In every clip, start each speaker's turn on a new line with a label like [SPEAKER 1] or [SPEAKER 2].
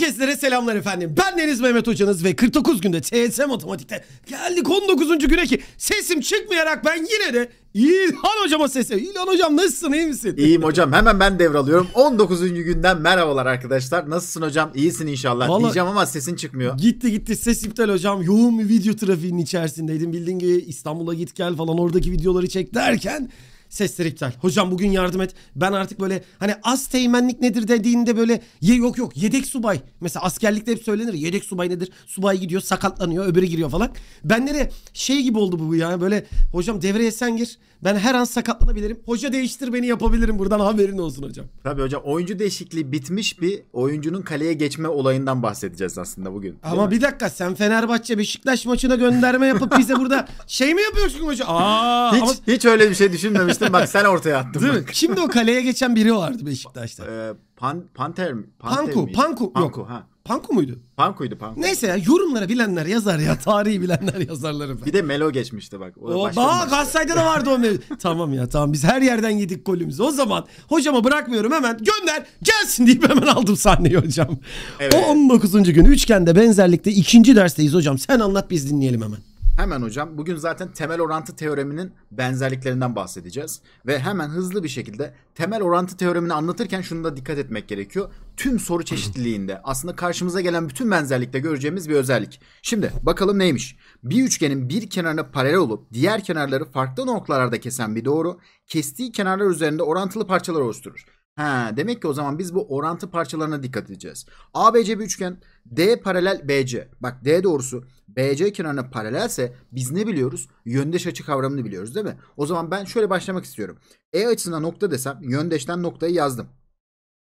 [SPEAKER 1] Herkeslere selamlar efendim. Ben Deniz Mehmet Hocanız ve 49 günde TSM Otomatik'te geldik 19. güne ki sesim çıkmayarak ben yine de İlhan Hocama sesleniyorum. İlhan Hocam
[SPEAKER 2] nasılsın iyi misin? İyiyim hocam hemen ben devralıyorum. 19. günden merhabalar arkadaşlar. Nasılsın hocam?
[SPEAKER 1] İyisin inşallah Vallahi, diyeceğim ama sesin çıkmıyor. Gitti gitti ses iptal hocam. Yoğun bir video trafiğinin içerisindeydim. Bildiğin gibi İstanbul'a git gel falan oradaki videoları çek derken Sesler iptal. Hocam bugün yardım et. Ben artık böyle hani az teğmenlik nedir dediğinde böyle ye yok yok yedek subay. Mesela askerlikte hep söylenir yedek subay nedir? Subay gidiyor sakatlanıyor öbürü giriyor falan. Ben de şey gibi oldu bu yani böyle hocam devreye sen gir. Ben her an sakatlanabilirim. Hoca değiştir beni yapabilirim buradan haberin olsun hocam. Tabii hocam oyuncu değişikliği bitmiş bir oyuncunun kaleye
[SPEAKER 2] geçme olayından bahsedeceğiz aslında bugün.
[SPEAKER 1] Ama bir dakika sen Fenerbahçe Beşiktaş maçına gönderme yapıp bize burada şey mi yapıyorsun hocam? Aa, hiç, ama... hiç öyle bir şey düşünmemiş geçtim bak sen ortaya attın. Değil mi? Şimdi o kaleye geçen biri vardı Beşiktaş'ta. Ee, pan, panter mi? Panku, Panku, Panku, yok. Ha. Panku muydu? Panku'ydu Panku. Neyse ya yorumlara bilenler yazar ya. Tarihi bilenler yazarları. efendim. Bir de Melo geçmişti bak. O, o daha Galatasaray'da da vardı o Melo. tamam ya tamam biz her yerden yedik golümüzü. O zaman hocama bırakmıyorum hemen gönder gelsin deyip hemen aldım sahneyi hocam. Evet. O 19. gün üçgende benzerlikte ikinci dersteyiz hocam. Sen anlat biz dinleyelim hemen.
[SPEAKER 2] Hemen hocam bugün zaten temel orantı teoreminin benzerliklerinden bahsedeceğiz. Ve hemen hızlı bir şekilde temel orantı teoremini anlatırken şunu da dikkat etmek gerekiyor. Tüm soru çeşitliliğinde aslında karşımıza gelen bütün benzerlikte göreceğimiz bir özellik. Şimdi bakalım neymiş? Bir üçgenin bir kenarına paralel olup diğer kenarları farklı noktalarda kesen bir doğru kestiği kenarlar üzerinde orantılı parçalar oluşturur. Ha, demek ki o zaman biz bu orantı parçalarına dikkat edeceğiz. ABC bir üçgen. D paralel BC. Bak D doğrusu BC kenarına paralelse biz ne biliyoruz? Yöndeş açı kavramını biliyoruz değil mi? O zaman ben şöyle başlamak istiyorum. E açısına nokta desem yöndeşten noktayı yazdım.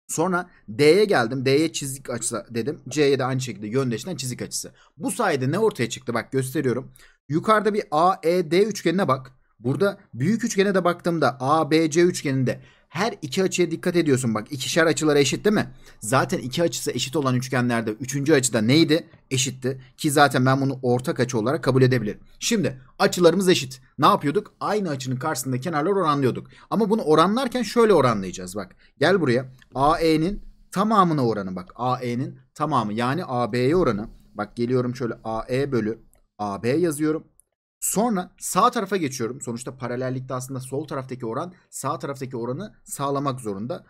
[SPEAKER 2] Sonra D'ye geldim. D'ye çizik açısı dedim. C'ye de aynı şekilde yöndeşten çizik açısı. Bu sayede ne ortaya çıktı? Bak gösteriyorum. Yukarıda bir AED üçgenine bak. Burada büyük üçgene de baktığımda ABC üçgeninde her iki açıya dikkat ediyorsun bak. ikişer açıları eşit değil mi? Zaten iki açısı eşit olan üçgenlerde üçüncü açıda neydi? Eşitti. Ki zaten ben bunu ortak açı olarak kabul edebilirim. Şimdi açılarımız eşit. Ne yapıyorduk? Aynı açının karşısında kenarlar oranlıyorduk. Ama bunu oranlarken şöyle oranlayacağız bak. Gel buraya. AE'nin tamamına oranı bak. AE'nin tamamı yani AB'ye oranı. Bak geliyorum şöyle AE bölü AB yazıyorum. Sonra sağ tarafa geçiyorum. Sonuçta paralellikte aslında sol taraftaki oran sağ taraftaki oranı sağlamak zorunda.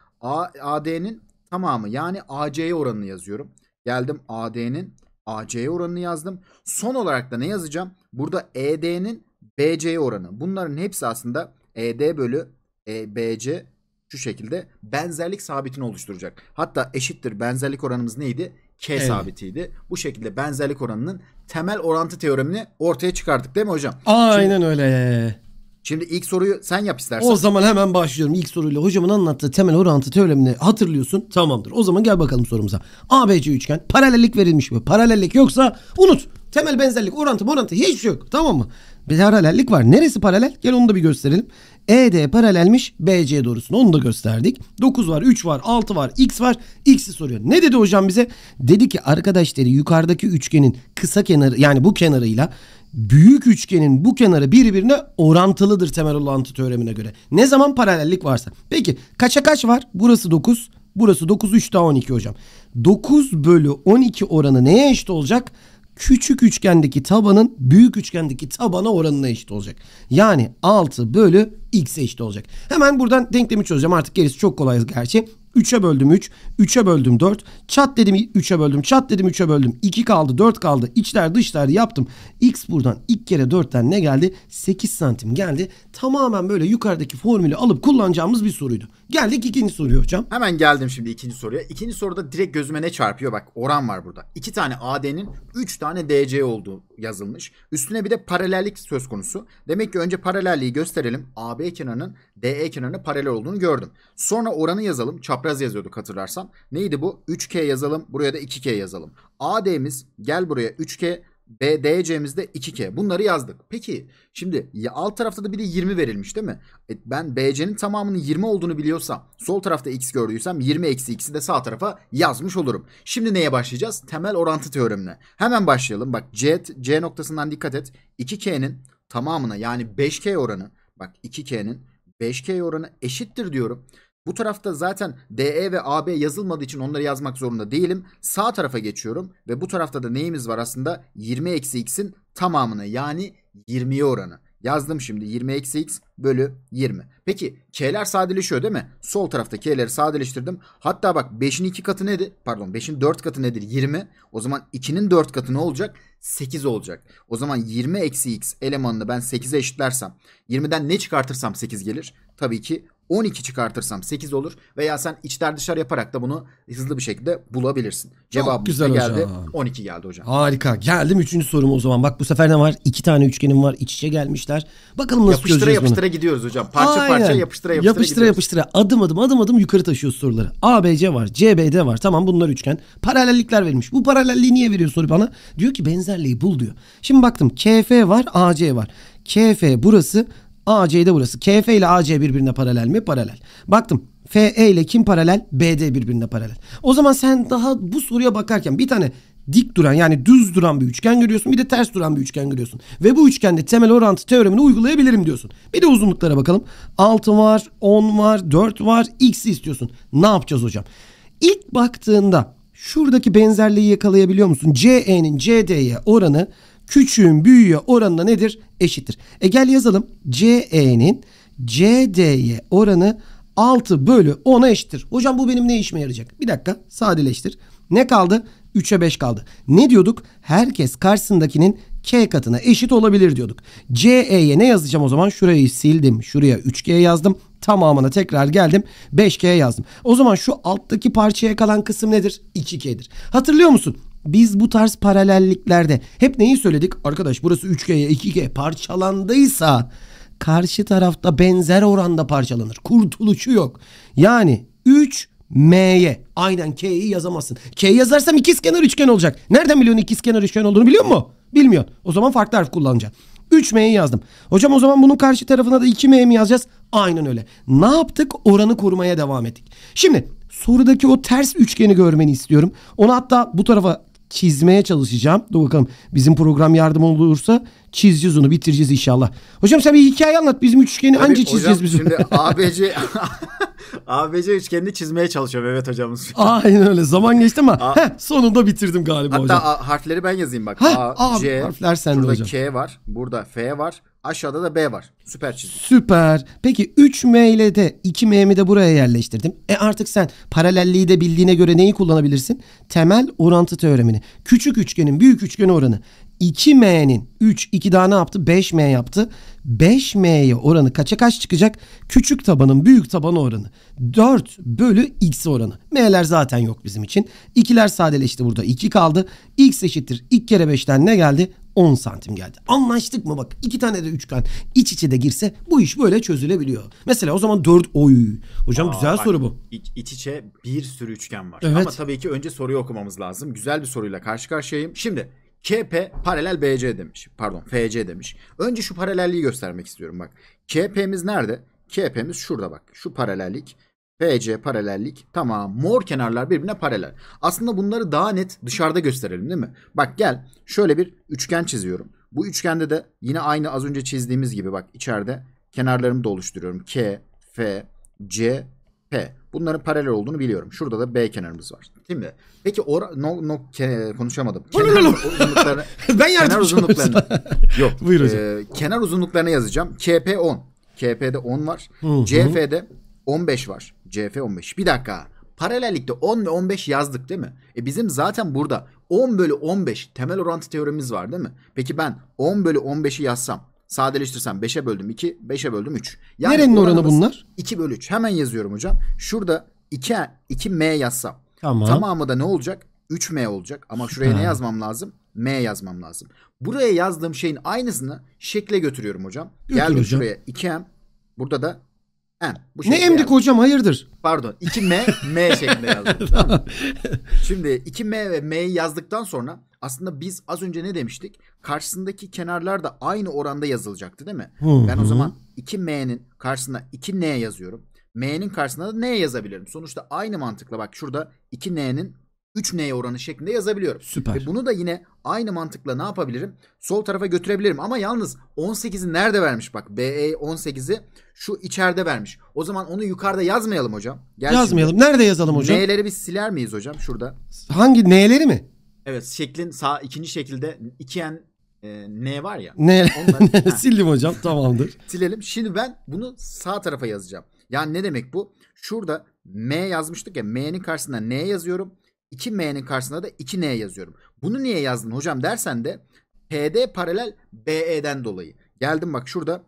[SPEAKER 2] AD'nin tamamı yani AC'ye oranını yazıyorum. Geldim AD'nin AC'ye oranını yazdım. Son olarak da ne yazacağım? Burada ED'nin BC'ye oranı. Bunların hepsi aslında ED bölü e, BC şu şekilde benzerlik sabitini oluşturacak. Hatta eşittir benzerlik oranımız neydi? K evet. sabitiydi. Bu şekilde benzerlik oranının temel orantı teoremini ortaya çıkarttık değil mi hocam? Aynen
[SPEAKER 1] şimdi, öyle.
[SPEAKER 2] Şimdi ilk soruyu sen yap istersen. O zaman
[SPEAKER 1] hemen başlıyorum ilk soruyla. Hocamın anlattığı temel orantı teoremini hatırlıyorsun. Tamamdır. O zaman gel bakalım sorumuza. ABC üçgen paralellik verilmiş mi? Paralellik yoksa unut. Temel benzerlik, orantı, orantı hiç şey yok. Tamam mı? Bir paralellik var. Neresi paralel? Gel onu da bir gösterelim. ED paralelmiş BC doğrusuna. Onu da gösterdik. 9 var, 3 var, 6 var, X var. X'i soruyor. Ne dedi hocam bize? Dedi ki arkadaş dedi yukarıdaki üçgenin kısa kenarı yani bu kenarıyla büyük üçgenin bu kenarı birbirine orantılıdır temel orantı teoremine göre. Ne zaman paralellik varsa. Peki kaça kaç var? Burası 9. Burası 9 3 daha 12 hocam. 9 bölü 12 oranı neye eşit olacak? küçük üçgendeki tabanın büyük üçgendeki tabana oranına eşit olacak. Yani 6 bölü x'e eşit olacak. Hemen buradan denklemi çözeceğim. Artık gerisi çok kolay gerçi. 3'e böldüm 3. 3'e böldüm 4. Çat dedim 3'e böldüm. Çat dedim 3'e böldüm. 2 kaldı 4 kaldı. İçler dışlar yaptım. X buradan ilk kere 4'ten ne geldi? 8 santim geldi. Tamamen böyle yukarıdaki formülü alıp kullanacağımız bir soruydu. Geldik ikinci soruya hocam.
[SPEAKER 2] Hemen geldim şimdi ikinci soruya. İkinci soruda direkt gözüme ne çarpıyor? Bak oran var burada. 2 tane AD'nin 3 tane DC olduğu yazılmış. Üstüne bir de paralellik söz konusu. Demek ki önce paralelliği gösterelim. AB kenarının DE kenarına paralel olduğunu gördüm. Sonra oranı yazalım. Çap çapraz yazıyorduk hatırlarsan. Neydi bu? 3K yazalım. Buraya da 2K yazalım. AD'miz gel buraya 3K. BDC'miz de 2K. Bunları yazdık. Peki şimdi alt tarafta da bir de 20 verilmiş değil mi? E, ben BC'nin tamamının 20 olduğunu biliyorsam sol tarafta X gördüysem 20 eksi X'i de sağ tarafa yazmış olurum. Şimdi neye başlayacağız? Temel orantı teoremine. Hemen başlayalım. Bak C, C noktasından dikkat et. 2K'nin tamamına yani 5K oranı bak 2K'nin 5K oranı eşittir diyorum. Bu tarafta zaten DE ve AB yazılmadığı için onları yazmak zorunda değilim. Sağ tarafa geçiyorum ve bu tarafta da neyimiz var aslında? 20 eksi x'in tamamını yani 20'ye oranı. Yazdım şimdi 20 eksi x bölü 20. Peki k'ler sadeleşiyor değil mi? Sol tarafta k'leri sadeleştirdim. Hatta bak 5'in 2 katı nedir? Pardon 5'in 4 katı nedir? 20. O zaman 2'nin 4 katı ne olacak? 8 olacak. O zaman 20 eksi x elemanını ben 8'e eşitlersem 20'den ne çıkartırsam 8 gelir. Tabii ki 12 çıkartırsam 8 olur veya sen içler dışlar yaparak da bunu hızlı bir şekilde bulabilirsin. Cevabım
[SPEAKER 1] güzel geldi. Hocam.
[SPEAKER 2] 12 geldi hocam.
[SPEAKER 1] Harika. Geldim 3. sorumu o zaman. Bak bu sefer ne var? 2 tane üçgenim var. İç içe gelmişler. Bakalım nasıl yapıştıra, çözeceğiz yapıştıra bunu. Yapıştıra
[SPEAKER 2] gidiyoruz hocam. Parça Aynen. parça yapıştıra yapıştıra Yapıştıra gidiyoruz.
[SPEAKER 1] yapıştıra. Adım adım adım adım yukarı taşıyoruz soruları. ABC var. CBD var. Tamam bunlar üçgen. Paralellikler verilmiş. Bu paralelliği niye veriyor soru bana? Diyor ki benzer benzerliği bul diyor. Şimdi baktım KF var AC var. KF burası AC AC'de burası. KF ile AC birbirine paralel mi? Paralel. Baktım FE ile kim paralel? BD birbirine paralel. O zaman sen daha bu soruya bakarken bir tane dik duran yani düz duran bir üçgen görüyorsun. Bir de ters duran bir üçgen görüyorsun. Ve bu üçgende temel orantı teoremini uygulayabilirim diyorsun. Bir de uzunluklara bakalım. 6 var, 10 var, 4 var, x istiyorsun. Ne yapacağız hocam? İlk baktığında Şuradaki benzerliği yakalayabiliyor musun? CE'nin CD'ye oranı küçüğün büyüğe oranına nedir? Eşittir. E gel yazalım. CE'nin CD'ye oranı 6 bölü 10'a eşittir. Hocam bu benim ne işime yarayacak? Bir dakika sadeleştir. Ne kaldı? 3'e 5 kaldı. Ne diyorduk? Herkes karşısındakinin k katına eşit olabilir diyorduk. CE'ye ne yazacağım o zaman? Şurayı sildim. Şuraya 3g yazdım. Tamamına tekrar geldim. 5g yazdım. O zaman şu alttaki parçaya kalan kısım nedir? 2k'dir. Hatırlıyor musun? Biz bu tarz paralelliklerde hep neyi söyledik? Arkadaş burası 3G'ye 2G parçalandıysa karşı tarafta benzer oranda parçalanır. Kurtuluşu yok. Yani 3 M'ye aynen K'yi yazamazsın. K yazarsam ikizkenar üçgen olacak. Nereden biliyorsun ikizkenar üçgen olduğunu biliyor musun? Bilmiyorsun. O zaman farklı harf kullanacaksın. 3M'yi yazdım. Hocam o zaman bunun karşı tarafına da 2M mi yazacağız? Aynen öyle. Ne yaptık? Oranı korumaya devam ettik. Şimdi sorudaki o ters üçgeni görmeni istiyorum. Onu hatta bu tarafa çizmeye çalışacağım. Dur bakalım bizim program yardım olursa çizeceğiz onu bitireceğiz inşallah. Hocam sen bir hikaye anlat bizim üçgeni Tabii, anca çizeceğiz biz. Şimdi ABC
[SPEAKER 2] ABC üçgenini çizmeye çalışıyorum evet hocamız. Aynen
[SPEAKER 1] öyle zaman geçti ama heh, sonunda
[SPEAKER 2] bitirdim galiba Hatta hocam. Hatta harfleri ben yazayım bak. Ha, A, A, C, harfler
[SPEAKER 1] sende burada hocam. K var
[SPEAKER 2] burada F var Aşağıda da B var. Süper çizgi.
[SPEAKER 1] Süper. Peki 3M ile de 2M'mi de buraya yerleştirdim. E artık sen paralelliği de bildiğine göre neyi kullanabilirsin? Temel orantı teoremini. Küçük üçgenin büyük üçgen oranı. 2M'nin 3 2 daha ne yaptı? 5M yaptı. 5M'ye oranı kaça kaç çıkacak? Küçük tabanın büyük tabanı oranı. 4 bölü X oranı. M'ler zaten yok bizim için. İkiler sadeleşti burada. 2 kaldı. X eşittir. 2 kere 5'ten ne geldi? 10 santim geldi. Anlaştık mı bak iki tane de üçgen iç içe de girse bu iş böyle çözülebiliyor. Mesela o zaman 4 oy. Hocam Aa, güzel bak, soru bu.
[SPEAKER 2] İç, içe bir sürü üçgen var. Evet. Ama tabii ki önce soruyu okumamız lazım. Güzel bir soruyla karşı karşıyayım. Şimdi KP paralel BC demiş. Pardon FC demiş. Önce şu paralelliği göstermek istiyorum bak. KP'miz nerede? KP'miz şurada bak. Şu paralellik. PC paralellik tamam. Mor kenarlar birbirine paralel. Aslında bunları daha net dışarıda gösterelim değil mi? Bak gel şöyle bir üçgen çiziyorum. Bu üçgende de yine aynı az önce çizdiğimiz gibi bak içeride kenarlarımı da oluşturuyorum. K, F, C, P. Bunların paralel olduğunu biliyorum. Şurada da B kenarımız var. Değil mi? Peki or no, no ke, konuşamadım. Kenar
[SPEAKER 1] uzunluklarını
[SPEAKER 2] ben kenar uzunluklarını.
[SPEAKER 1] Yok. Buyur e, hocam.
[SPEAKER 2] E, kenar uzunluklarını yazacağım. KP 10. KP'de 10 var. Hı, CF'de 15 var. CF 15. Bir dakika. Paralellikte 10 ve 15 yazdık değil mi? E bizim zaten burada 10 bölü 15 temel orantı teoremimiz var değil mi? Peki ben 10 bölü 15'i yazsam sadeleştirsem 5'e böldüm 2, 5'e böldüm 3. Yani Nerenin oranı bunlar? 2 bölü 3. Hemen yazıyorum hocam. Şurada 2, 2m yazsam. Tamam. Tamamı da ne olacak? 3m olacak. Ama şuraya ha. ne yazmam lazım? M yazmam lazım. Buraya yazdığım şeyin aynısını şekle götürüyorum hocam. Götür Geldim hocam. şuraya 2m. Burada da Ha, bu ne emdik yazdım. hocam hayırdır? Pardon 2M, M şeklinde yazdım. Şimdi 2M ve M'yi yazdıktan sonra aslında biz az önce ne demiştik? Karşısındaki kenarlar da aynı oranda yazılacaktı değil mi? Hı-hı. Ben o zaman 2M'nin karşısına 2N yazıyorum. M'nin karşısına da N yazabilirim. Sonuçta aynı mantıkla bak şurada 2N'nin 3N oranı şeklinde yazabiliyorum. Süper. Ve bunu da yine aynı mantıkla ne yapabilirim? Sol tarafa götürebilirim ama yalnız 18'i nerede vermiş bak? BE 18'i şu içeride vermiş. O zaman onu yukarıda yazmayalım hocam. Gel yazmayalım. Nerede yazalım hocam? N'leri biz siler miyiz hocam şurada?
[SPEAKER 1] Hangi N'leri mi?
[SPEAKER 2] Evet şeklin sağ ikinci şekilde 2N e, var ya. N. Onlar, Sildim
[SPEAKER 1] hocam tamamdır.
[SPEAKER 2] Silelim. Şimdi ben bunu sağ tarafa yazacağım. Yani ne demek bu? Şurada M yazmıştık ya. M'nin karşısına N yazıyorum. 2M'nin karşısında da 2N yazıyorum. Bunu niye yazdın hocam dersen de PD paralel BE'den dolayı. Geldim bak şurada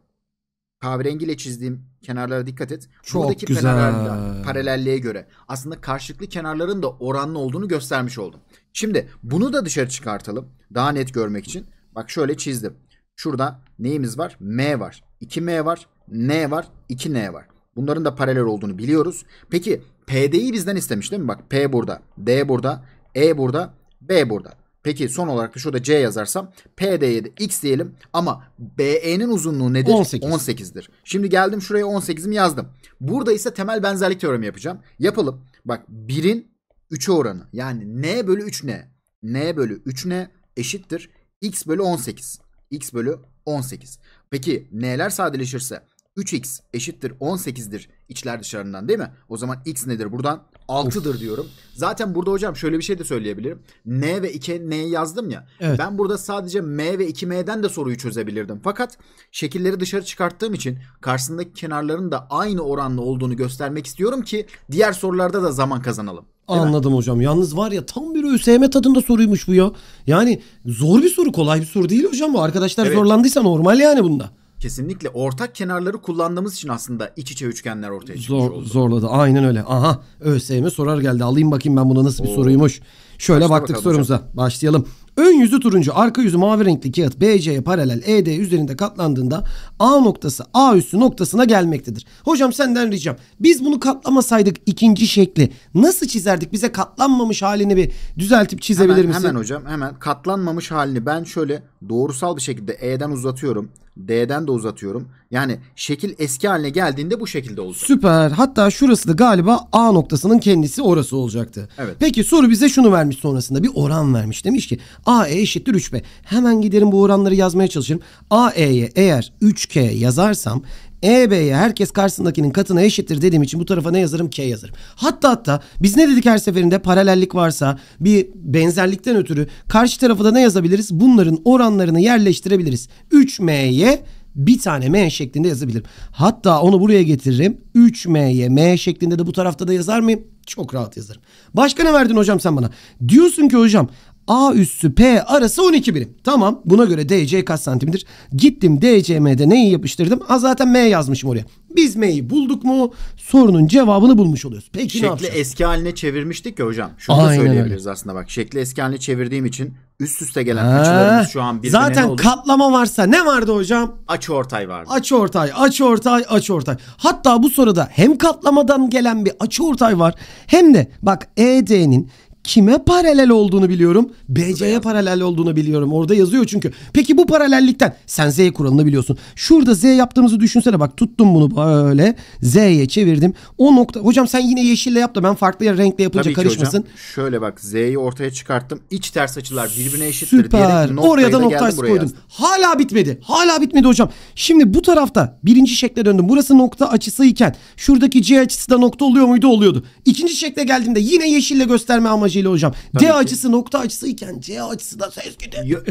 [SPEAKER 2] kahverengiyle çizdiğim kenarlara dikkat et. Çok Buradaki güzel. Paralelliğe, göre aslında karşılıklı kenarların da oranlı olduğunu göstermiş oldum. Şimdi bunu da dışarı çıkartalım. Daha net görmek için. Bak şöyle çizdim. Şurada neyimiz var? M var. 2M var. N var. 2N var. Bunların da paralel olduğunu biliyoruz. Peki PD'yi bizden istemiş değil mi? Bak P burada, D burada, E burada, B burada. Peki son olarak da şurada C yazarsam PD'ye de X diyelim ama BE'nin uzunluğu nedir? 18. 18'dir. Şimdi geldim şuraya 18'imi yazdım. Burada ise temel benzerlik teoremi yapacağım. Yapalım. Bak 1'in 3'e oranı yani N bölü 3N. N bölü 3N eşittir X bölü 18. X bölü 18. Peki neler sadeleşirse 3x eşittir 18'dir içler dışarından değil mi? O zaman x nedir buradan? 6'dır diyorum. Zaten burada hocam şöyle bir şey de söyleyebilirim. N ve 2N'yi yazdım ya. Evet. Ben burada sadece M ve 2M'den de soruyu çözebilirdim. Fakat şekilleri dışarı çıkarttığım için karşısındaki kenarların da aynı oranlı olduğunu göstermek istiyorum ki diğer sorularda da zaman kazanalım.
[SPEAKER 1] Değil Anladım mi? hocam. Yalnız var ya tam bir ÖSYM tadında soruymuş bu ya. Yani zor bir soru, kolay bir soru değil hocam bu. Arkadaşlar evet. zorlandıysa normal yani bunda.
[SPEAKER 2] Kesinlikle ortak kenarları kullandığımız için aslında iç içe üçgenler ortaya çıkmış Zor, oldu.
[SPEAKER 1] Zorladı aynen öyle. Aha ÖSYM sorar geldi alayım bakayım ben buna nasıl Oo. bir soruymuş. Şöyle Başla baktık sorumuza hocam. başlayalım. Ön yüzü turuncu, arka yüzü mavi renkli kağıt BC'ye paralel ED üzerinde katlandığında A noktası A üssü noktasına gelmektedir. Hocam senden ricam. Biz bunu katlamasaydık ikinci şekli nasıl çizerdik? Bize katlanmamış halini bir düzeltip çizebilir hemen, misin? Hemen hocam
[SPEAKER 2] hemen katlanmamış halini ben şöyle doğrusal bir şekilde E'den uzatıyorum. D'den de uzatıyorum. Yani şekil eski haline geldiğinde bu şekilde olacak.
[SPEAKER 1] Süper. Hatta şurası da galiba A noktasının kendisi orası olacaktı. Evet. Peki soru bize şunu vermiş sonrasında. Bir oran vermiş. Demiş ki A E eşittir 3B. Hemen giderim bu oranları yazmaya çalışırım. A E'ye eğer 3K yazarsam EB'ye herkes karşısındakinin katına eşittir dediğim için bu tarafa ne yazarım? K yazarım. Hatta hatta biz ne dedik her seferinde paralellik varsa bir benzerlikten ötürü karşı tarafa da ne yazabiliriz? Bunların oranlarını yerleştirebiliriz. 3M'ye bir tane M şeklinde yazabilirim. Hatta onu buraya getiririm. 3M'ye M şeklinde de bu tarafta da yazar mıyım? Çok rahat yazarım. Başka ne verdin hocam sen bana? Diyorsun ki hocam A üssü P arası 12 birim. Tamam buna göre DC kaç santimdir? Gittim DCM'de neyi yapıştırdım? A zaten M yazmışım oraya. Biz M'yi bulduk mu sorunun cevabını bulmuş oluyoruz. Peki Şekli ne
[SPEAKER 2] şekli eski haline çevirmiştik ya hocam. Şunu Aynen da söyleyebiliriz öyle. aslında bak. Şekli eski haline çevirdiğim için üst üste gelen ha, açılarımız şu an birbirine Zaten
[SPEAKER 1] katlama varsa ne vardı hocam?
[SPEAKER 2] Açı ortay vardı.
[SPEAKER 1] Açı ortay, açı ortay, açı ortay. Hatta bu soruda hem katlamadan gelen bir açı ortay var hem de bak ED'nin kime paralel olduğunu biliyorum. BC'ye paralel olduğunu biliyorum. Orada yazıyor çünkü. Peki bu paralellikten sen Z kuralını biliyorsun. Şurada Z yaptığımızı düşünsene bak tuttum bunu böyle Z'ye çevirdim. O nokta hocam sen yine yeşille yap da ben farklı yer renkle yapınca Tabii karışmasın. Hocam.
[SPEAKER 2] Şöyle bak Z'yi ortaya çıkarttım. İç ters açılar birbirine eşittir Süper. diyerek oraya da nokta koydum.
[SPEAKER 1] Hala bitmedi. Hala bitmedi hocam. Şimdi bu tarafta birinci şekle döndüm. Burası nokta açısı iken şuradaki C açısı da nokta oluyor muydu? Oluyordu. İkinci şekle geldiğimde yine yeşille gösterme amacı sevgili hocam. Tabii D ki. açısı nokta açısı iken C açısı da ses gidiyor.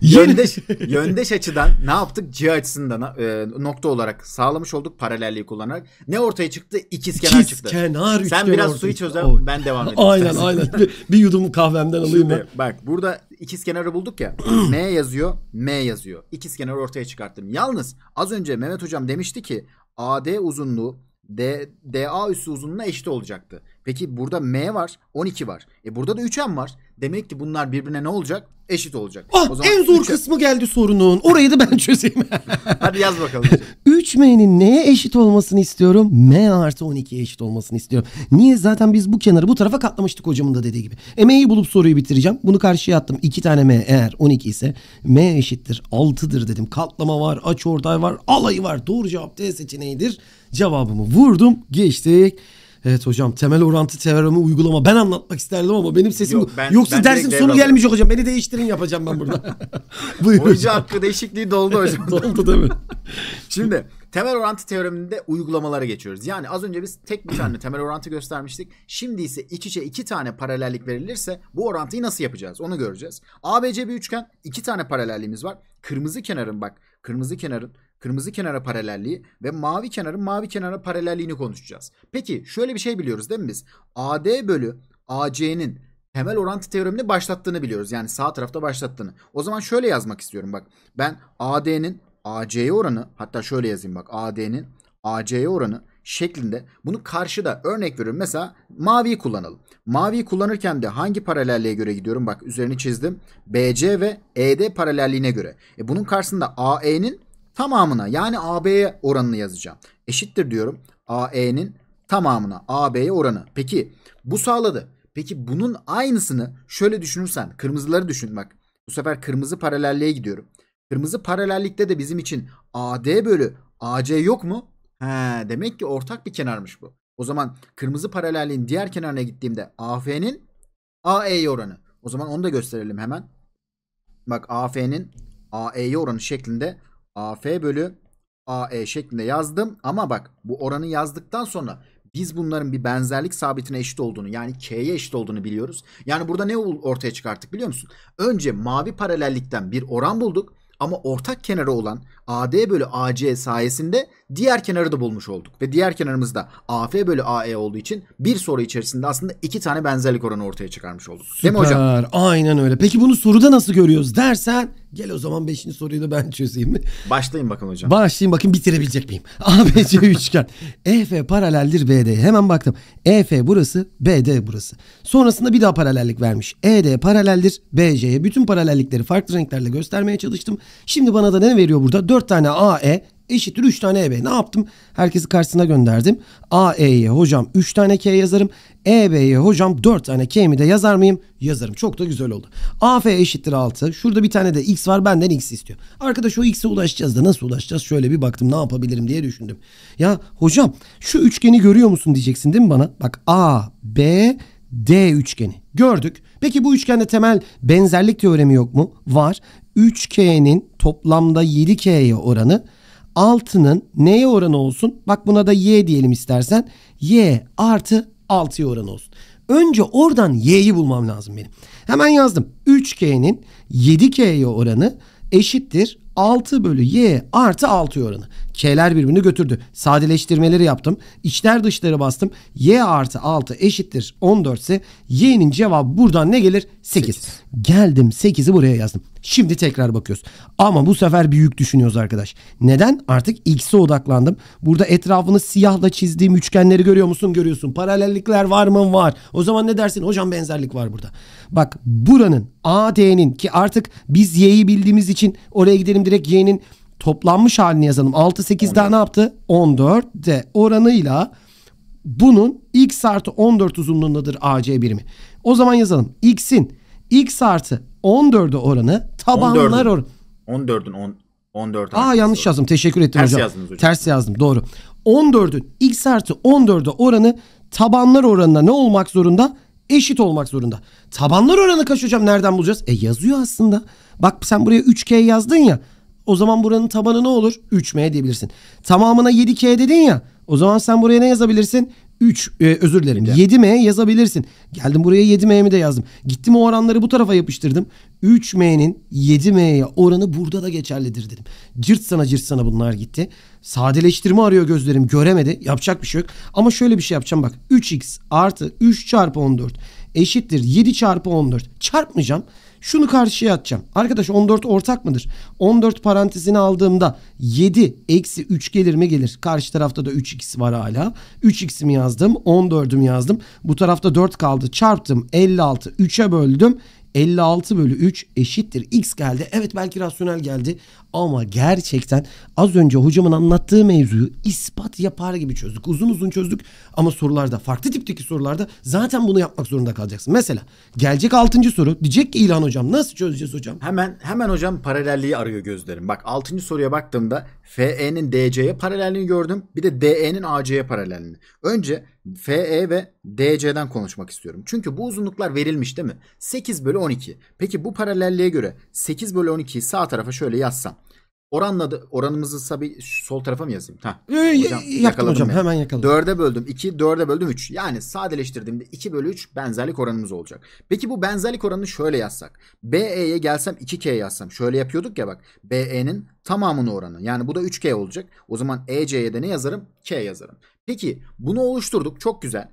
[SPEAKER 1] yöndeş, yöndeş açıdan ne yaptık?
[SPEAKER 2] C açısında e, nokta olarak sağlamış olduk paralelliği kullanarak. Ne ortaya çıktı? İkizkenar İkiz çıktı. Kenar Sen biraz suyu çözer o. ben devam edeyim. aynen aynen. Bir, bir yudum kahvemden alayım Şimdi, ben. Bak burada kenarı bulduk ya. M yazıyor, M yazıyor. kenarı ortaya çıkarttım. Yalnız az önce Mehmet hocam demişti ki AD uzunluğu D, DA üssü uzunluğuna eşit olacaktı. Peki burada M var 12 var. E burada da 3M var. Demek ki bunlar birbirine ne olacak? Eşit olacak. Ah, o zaman en
[SPEAKER 1] zor 3M. kısmı geldi sorunun. Orayı da ben çözeyim.
[SPEAKER 2] Hadi yaz bakalım.
[SPEAKER 1] 3M'nin neye eşit olmasını istiyorum? M artı 12'ye eşit olmasını istiyorum. Niye? Zaten biz bu kenarı bu tarafa katlamıştık hocamın da dediği gibi. E, M'yi bulup soruyu bitireceğim. Bunu karşıya attım. 2 tane M eğer 12 ise M eşittir 6'dır dedim. Katlama var, aç ortay var, alayı var. Doğru cevap D seçeneğidir. Cevabımı vurdum. Geçtik. Evet hocam temel orantı teoremi uygulama. Ben anlatmak isterdim ama benim sesim Yok, ben, yoksa ben dersin sonu gelmeyecek hocam. Beni değiştirin yapacağım ben burada. Buyurun. Hoca hakkı değişikliği doldu hocam.
[SPEAKER 2] doldu değil mi? Şimdi temel orantı teoreminde uygulamalara geçiyoruz. Yani az önce biz tek bir tane temel orantı göstermiştik. Şimdi ise iç içe iki tane paralellik verilirse bu orantıyı nasıl yapacağız onu göreceğiz. ABC bir üçgen iki tane paralelliğimiz var. Kırmızı kenarın bak kırmızı kenarın kırmızı kenara paralelliği ve mavi kenarın mavi kenara paralelliğini konuşacağız. Peki şöyle bir şey biliyoruz değil mi biz? AD bölü AC'nin temel orantı teoremini başlattığını biliyoruz. Yani sağ tarafta başlattığını. O zaman şöyle yazmak istiyorum bak. Ben AD'nin AC'ye oranı hatta şöyle yazayım bak AD'nin AC'ye oranı şeklinde bunu karşıda örnek veriyorum. Mesela maviyi kullanalım. Maviyi kullanırken de hangi paralelliğe göre gidiyorum? Bak üzerini çizdim. BC ve ED paralelliğine göre. E bunun karşısında AE'nin tamamına yani AB'ye oranını yazacağım. Eşittir diyorum. AE'nin tamamına AB'ye oranı. Peki bu sağladı. Peki bunun aynısını şöyle düşünürsen kırmızıları düşün bak. Bu sefer kırmızı paralelliğe gidiyorum. Kırmızı paralellikte de bizim için AD bölü AC yok mu? He, demek ki ortak bir kenarmış bu. O zaman kırmızı paralelliğin diğer kenarına gittiğimde AF'nin AE'ye oranı. O zaman onu da gösterelim hemen. Bak AF'nin AE'ye oranı şeklinde AF bölü AE şeklinde yazdım. Ama bak bu oranı yazdıktan sonra biz bunların bir benzerlik sabitine eşit olduğunu yani K'ye eşit olduğunu biliyoruz. Yani burada ne ortaya çıkarttık biliyor musun? Önce mavi paralellikten bir oran bulduk ama ortak kenarı olan AD bölü AC sayesinde diğer kenarı da bulmuş olduk. Ve diğer kenarımız da AF bölü AE olduğu için bir soru içerisinde aslında iki tane benzerlik oranı ortaya çıkarmış olduk. Süper. Değil mi hocam?
[SPEAKER 1] Aynen öyle. Peki bunu soruda nasıl görüyoruz dersen gel o zaman beşinci soruyu da ben çözeyim mi? Başlayın bakın hocam. Başlayayım bakın bitirebilecek miyim? ABC üçgen. EF paraleldir BD. Hemen baktım. EF burası, BD burası. Sonrasında bir daha paralellik vermiş. ED paraleldir BC'ye. Bütün paralellikleri farklı renklerle göstermeye çalıştım. Şimdi bana da ne veriyor burada? 4 4 tane AE eşittir 3 tane EB. Ne yaptım? Herkesi karşısına gönderdim. AE'ye hocam 3 tane K yazarım. EB'ye hocam 4 tane K'mi de yazar mıyım? Yazarım. Çok da güzel oldu. AF eşittir 6. Şurada bir tane de X var. Benden X istiyor. Arkadaş o X'e ulaşacağız da nasıl ulaşacağız? Şöyle bir baktım ne yapabilirim diye düşündüm. Ya hocam şu üçgeni görüyor musun diyeceksin değil mi bana? Bak A, B, D üçgeni. Gördük. Peki bu üçgende temel benzerlik teoremi yok mu? Var. 3K'nin toplamda 7K'ye oranı 6'nın neye oranı olsun? Bak buna da Y diyelim istersen. Y artı 6'ya oranı olsun. Önce oradan Y'yi bulmam lazım benim. Hemen yazdım. 3K'nin 7K'ye oranı eşittir 6 bölü Y artı 6 oranı şeyler birbirini götürdü. Sadeleştirmeleri yaptım. İçler dışları bastım. Y artı 6 eşittir 14 ise Y'nin cevabı buradan ne gelir? 8. 8. Geldim 8'i buraya yazdım. Şimdi tekrar bakıyoruz. Ama bu sefer büyük düşünüyoruz arkadaş. Neden? Artık X'e odaklandım. Burada etrafını siyahla çizdiğim üçgenleri görüyor musun? Görüyorsun. Paralellikler var mı? Var. O zaman ne dersin? Hocam benzerlik var burada. Bak buranın AD'nin ki artık biz Y'yi bildiğimiz için oraya gidelim direkt Y'nin toplanmış halini yazalım. 6 8 daha ne yaptı? 14 de oranıyla bunun x artı 14 uzunluğundadır AC birimi. O zaman yazalım. X'in x artı 14'e oranı tabanlar oranı. 14'ün 10 14 Aa yanlış yazdım. Teşekkür ettim Ters hocam. Yazdınız hocam. Ters yazdım. Doğru. 14'ün x artı 14'e oranı tabanlar oranına ne olmak zorunda? Eşit olmak zorunda. Tabanlar oranı kaç hocam? Nereden bulacağız? E yazıyor aslında. Bak sen buraya 3K yazdın ya. O zaman buranın tabanı ne olur? 3M diyebilirsin. Tamamına 7K dedin ya. O zaman sen buraya ne yazabilirsin? 3 e, özür dilerim. De. 7M yazabilirsin. Geldim buraya 7M'mi de yazdım. Gittim o oranları bu tarafa yapıştırdım. 3M'nin 7M'ye oranı burada da geçerlidir dedim. Cırt sana cırt sana bunlar gitti. Sadeleştirme arıyor gözlerim göremedi. Yapacak bir şey yok. Ama şöyle bir şey yapacağım bak. 3x artı 3 çarpı 14 eşittir 7 çarpı 14. Çarpmayacağım. Şunu karşıya atacağım. Arkadaş 14 ortak mıdır? 14 parantezini aldığımda 7 eksi 3 gelir mi gelir. Karşı tarafta da 3x var hala. 3x'imi yazdım. 14'ümü yazdım. Bu tarafta 4 kaldı. Çarptım. 56. 3'e böldüm. 56 bölü 3 eşittir. X geldi. Evet belki rasyonel geldi. Ama gerçekten az önce hocamın anlattığı mevzuyu ispat yapar gibi çözdük. Uzun uzun çözdük ama sorularda farklı tipteki sorularda zaten bunu yapmak zorunda kalacaksın. Mesela gelecek altıncı soru diyecek ki İlhan hocam nasıl çözeceğiz hocam? Hemen
[SPEAKER 2] hemen hocam paralelliği arıyor gözlerim. Bak altıncı soruya baktığımda FE'nin DC'ye paralelliğini gördüm. Bir de DE'nin AC'ye paralelliğini. Önce FE ve DC'den konuşmak istiyorum. Çünkü bu uzunluklar verilmiş değil mi? 8 bölü 12. Peki bu paralelliğe göre 8 bölü 12'yi sağ tarafa şöyle yazsam. Oranla da, oranımızı sabi sol tarafa mı yazayım? Ha. Hocam, yaptım hocam ya. hemen yakaladım. 4'e böldüm 2, 4'e böldüm 3. Yani sadeleştirdiğimde 2 bölü 3 benzerlik oranımız olacak. Peki bu benzerlik oranını şöyle yazsak. BE'ye gelsem 2K yazsam. Şöyle yapıyorduk ya bak. BE'nin tamamının oranı. Yani bu da 3K olacak. O zaman EC'ye de ne yazarım? K yazarım. Peki bunu oluşturduk. Çok güzel.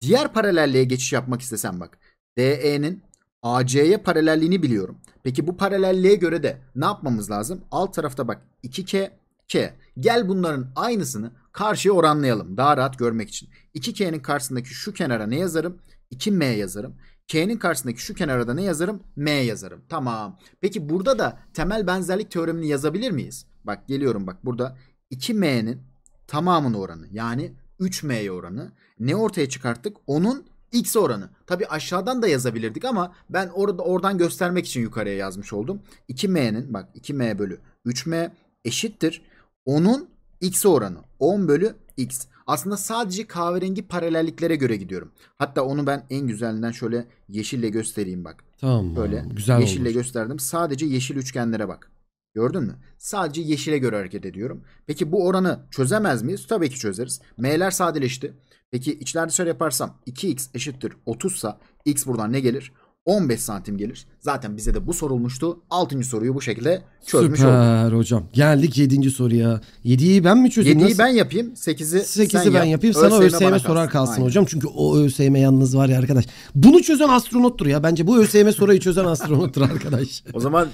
[SPEAKER 2] Diğer paralelliğe geçiş yapmak istesem bak. DE'nin AC'ye paralelliğini biliyorum. Peki bu paralelliğe göre de ne yapmamız lazım? Alt tarafta bak 2K, K. Gel bunların aynısını karşıya oranlayalım daha rahat görmek için. 2K'nin karşısındaki şu kenara ne yazarım? 2M yazarım. K'nin karşısındaki şu kenara da ne yazarım? M yazarım. Tamam. Peki burada da temel benzerlik teoremini yazabilir miyiz? Bak geliyorum bak burada 2M'nin tamamının oranı yani 3M oranı ne ortaya çıkarttık? Onun x oranı. Tabi aşağıdan da yazabilirdik ama ben orada oradan göstermek için yukarıya yazmış oldum. 2m'nin bak 2m bölü 3m eşittir. Onun x oranı 10 bölü x. Aslında sadece kahverengi paralelliklere göre gidiyorum. Hatta onu ben en güzelinden şöyle yeşille göstereyim bak.
[SPEAKER 1] Tamam. Böyle güzel yeşille olmuş.
[SPEAKER 2] gösterdim. Sadece yeşil üçgenlere bak. Gördün mü? Sadece yeşile göre hareket ediyorum. Peki bu oranı çözemez miyiz? Tabii ki çözeriz. M'ler sadeleşti. Peki içlerde dışarı yaparsam 2x eşittir 30 sa x buradan ne gelir? 15 santim gelir. Zaten bize de bu sorulmuştu. 6. soruyu bu şekilde çözmüş olduk. Süper
[SPEAKER 1] hocam. Geldik 7. soruya. 7'yi ben mi çözeyim? 7'yi ben
[SPEAKER 2] yapayım. 8'i sen ben yapayım. Sana ÖSYM, sorar kalsın Aynen. hocam.
[SPEAKER 1] Çünkü o ÖSYM yalnız var ya arkadaş. Bunu çözen astronottur ya. Bence bu ÖSYM soruyu çözen astronottur arkadaş. o zaman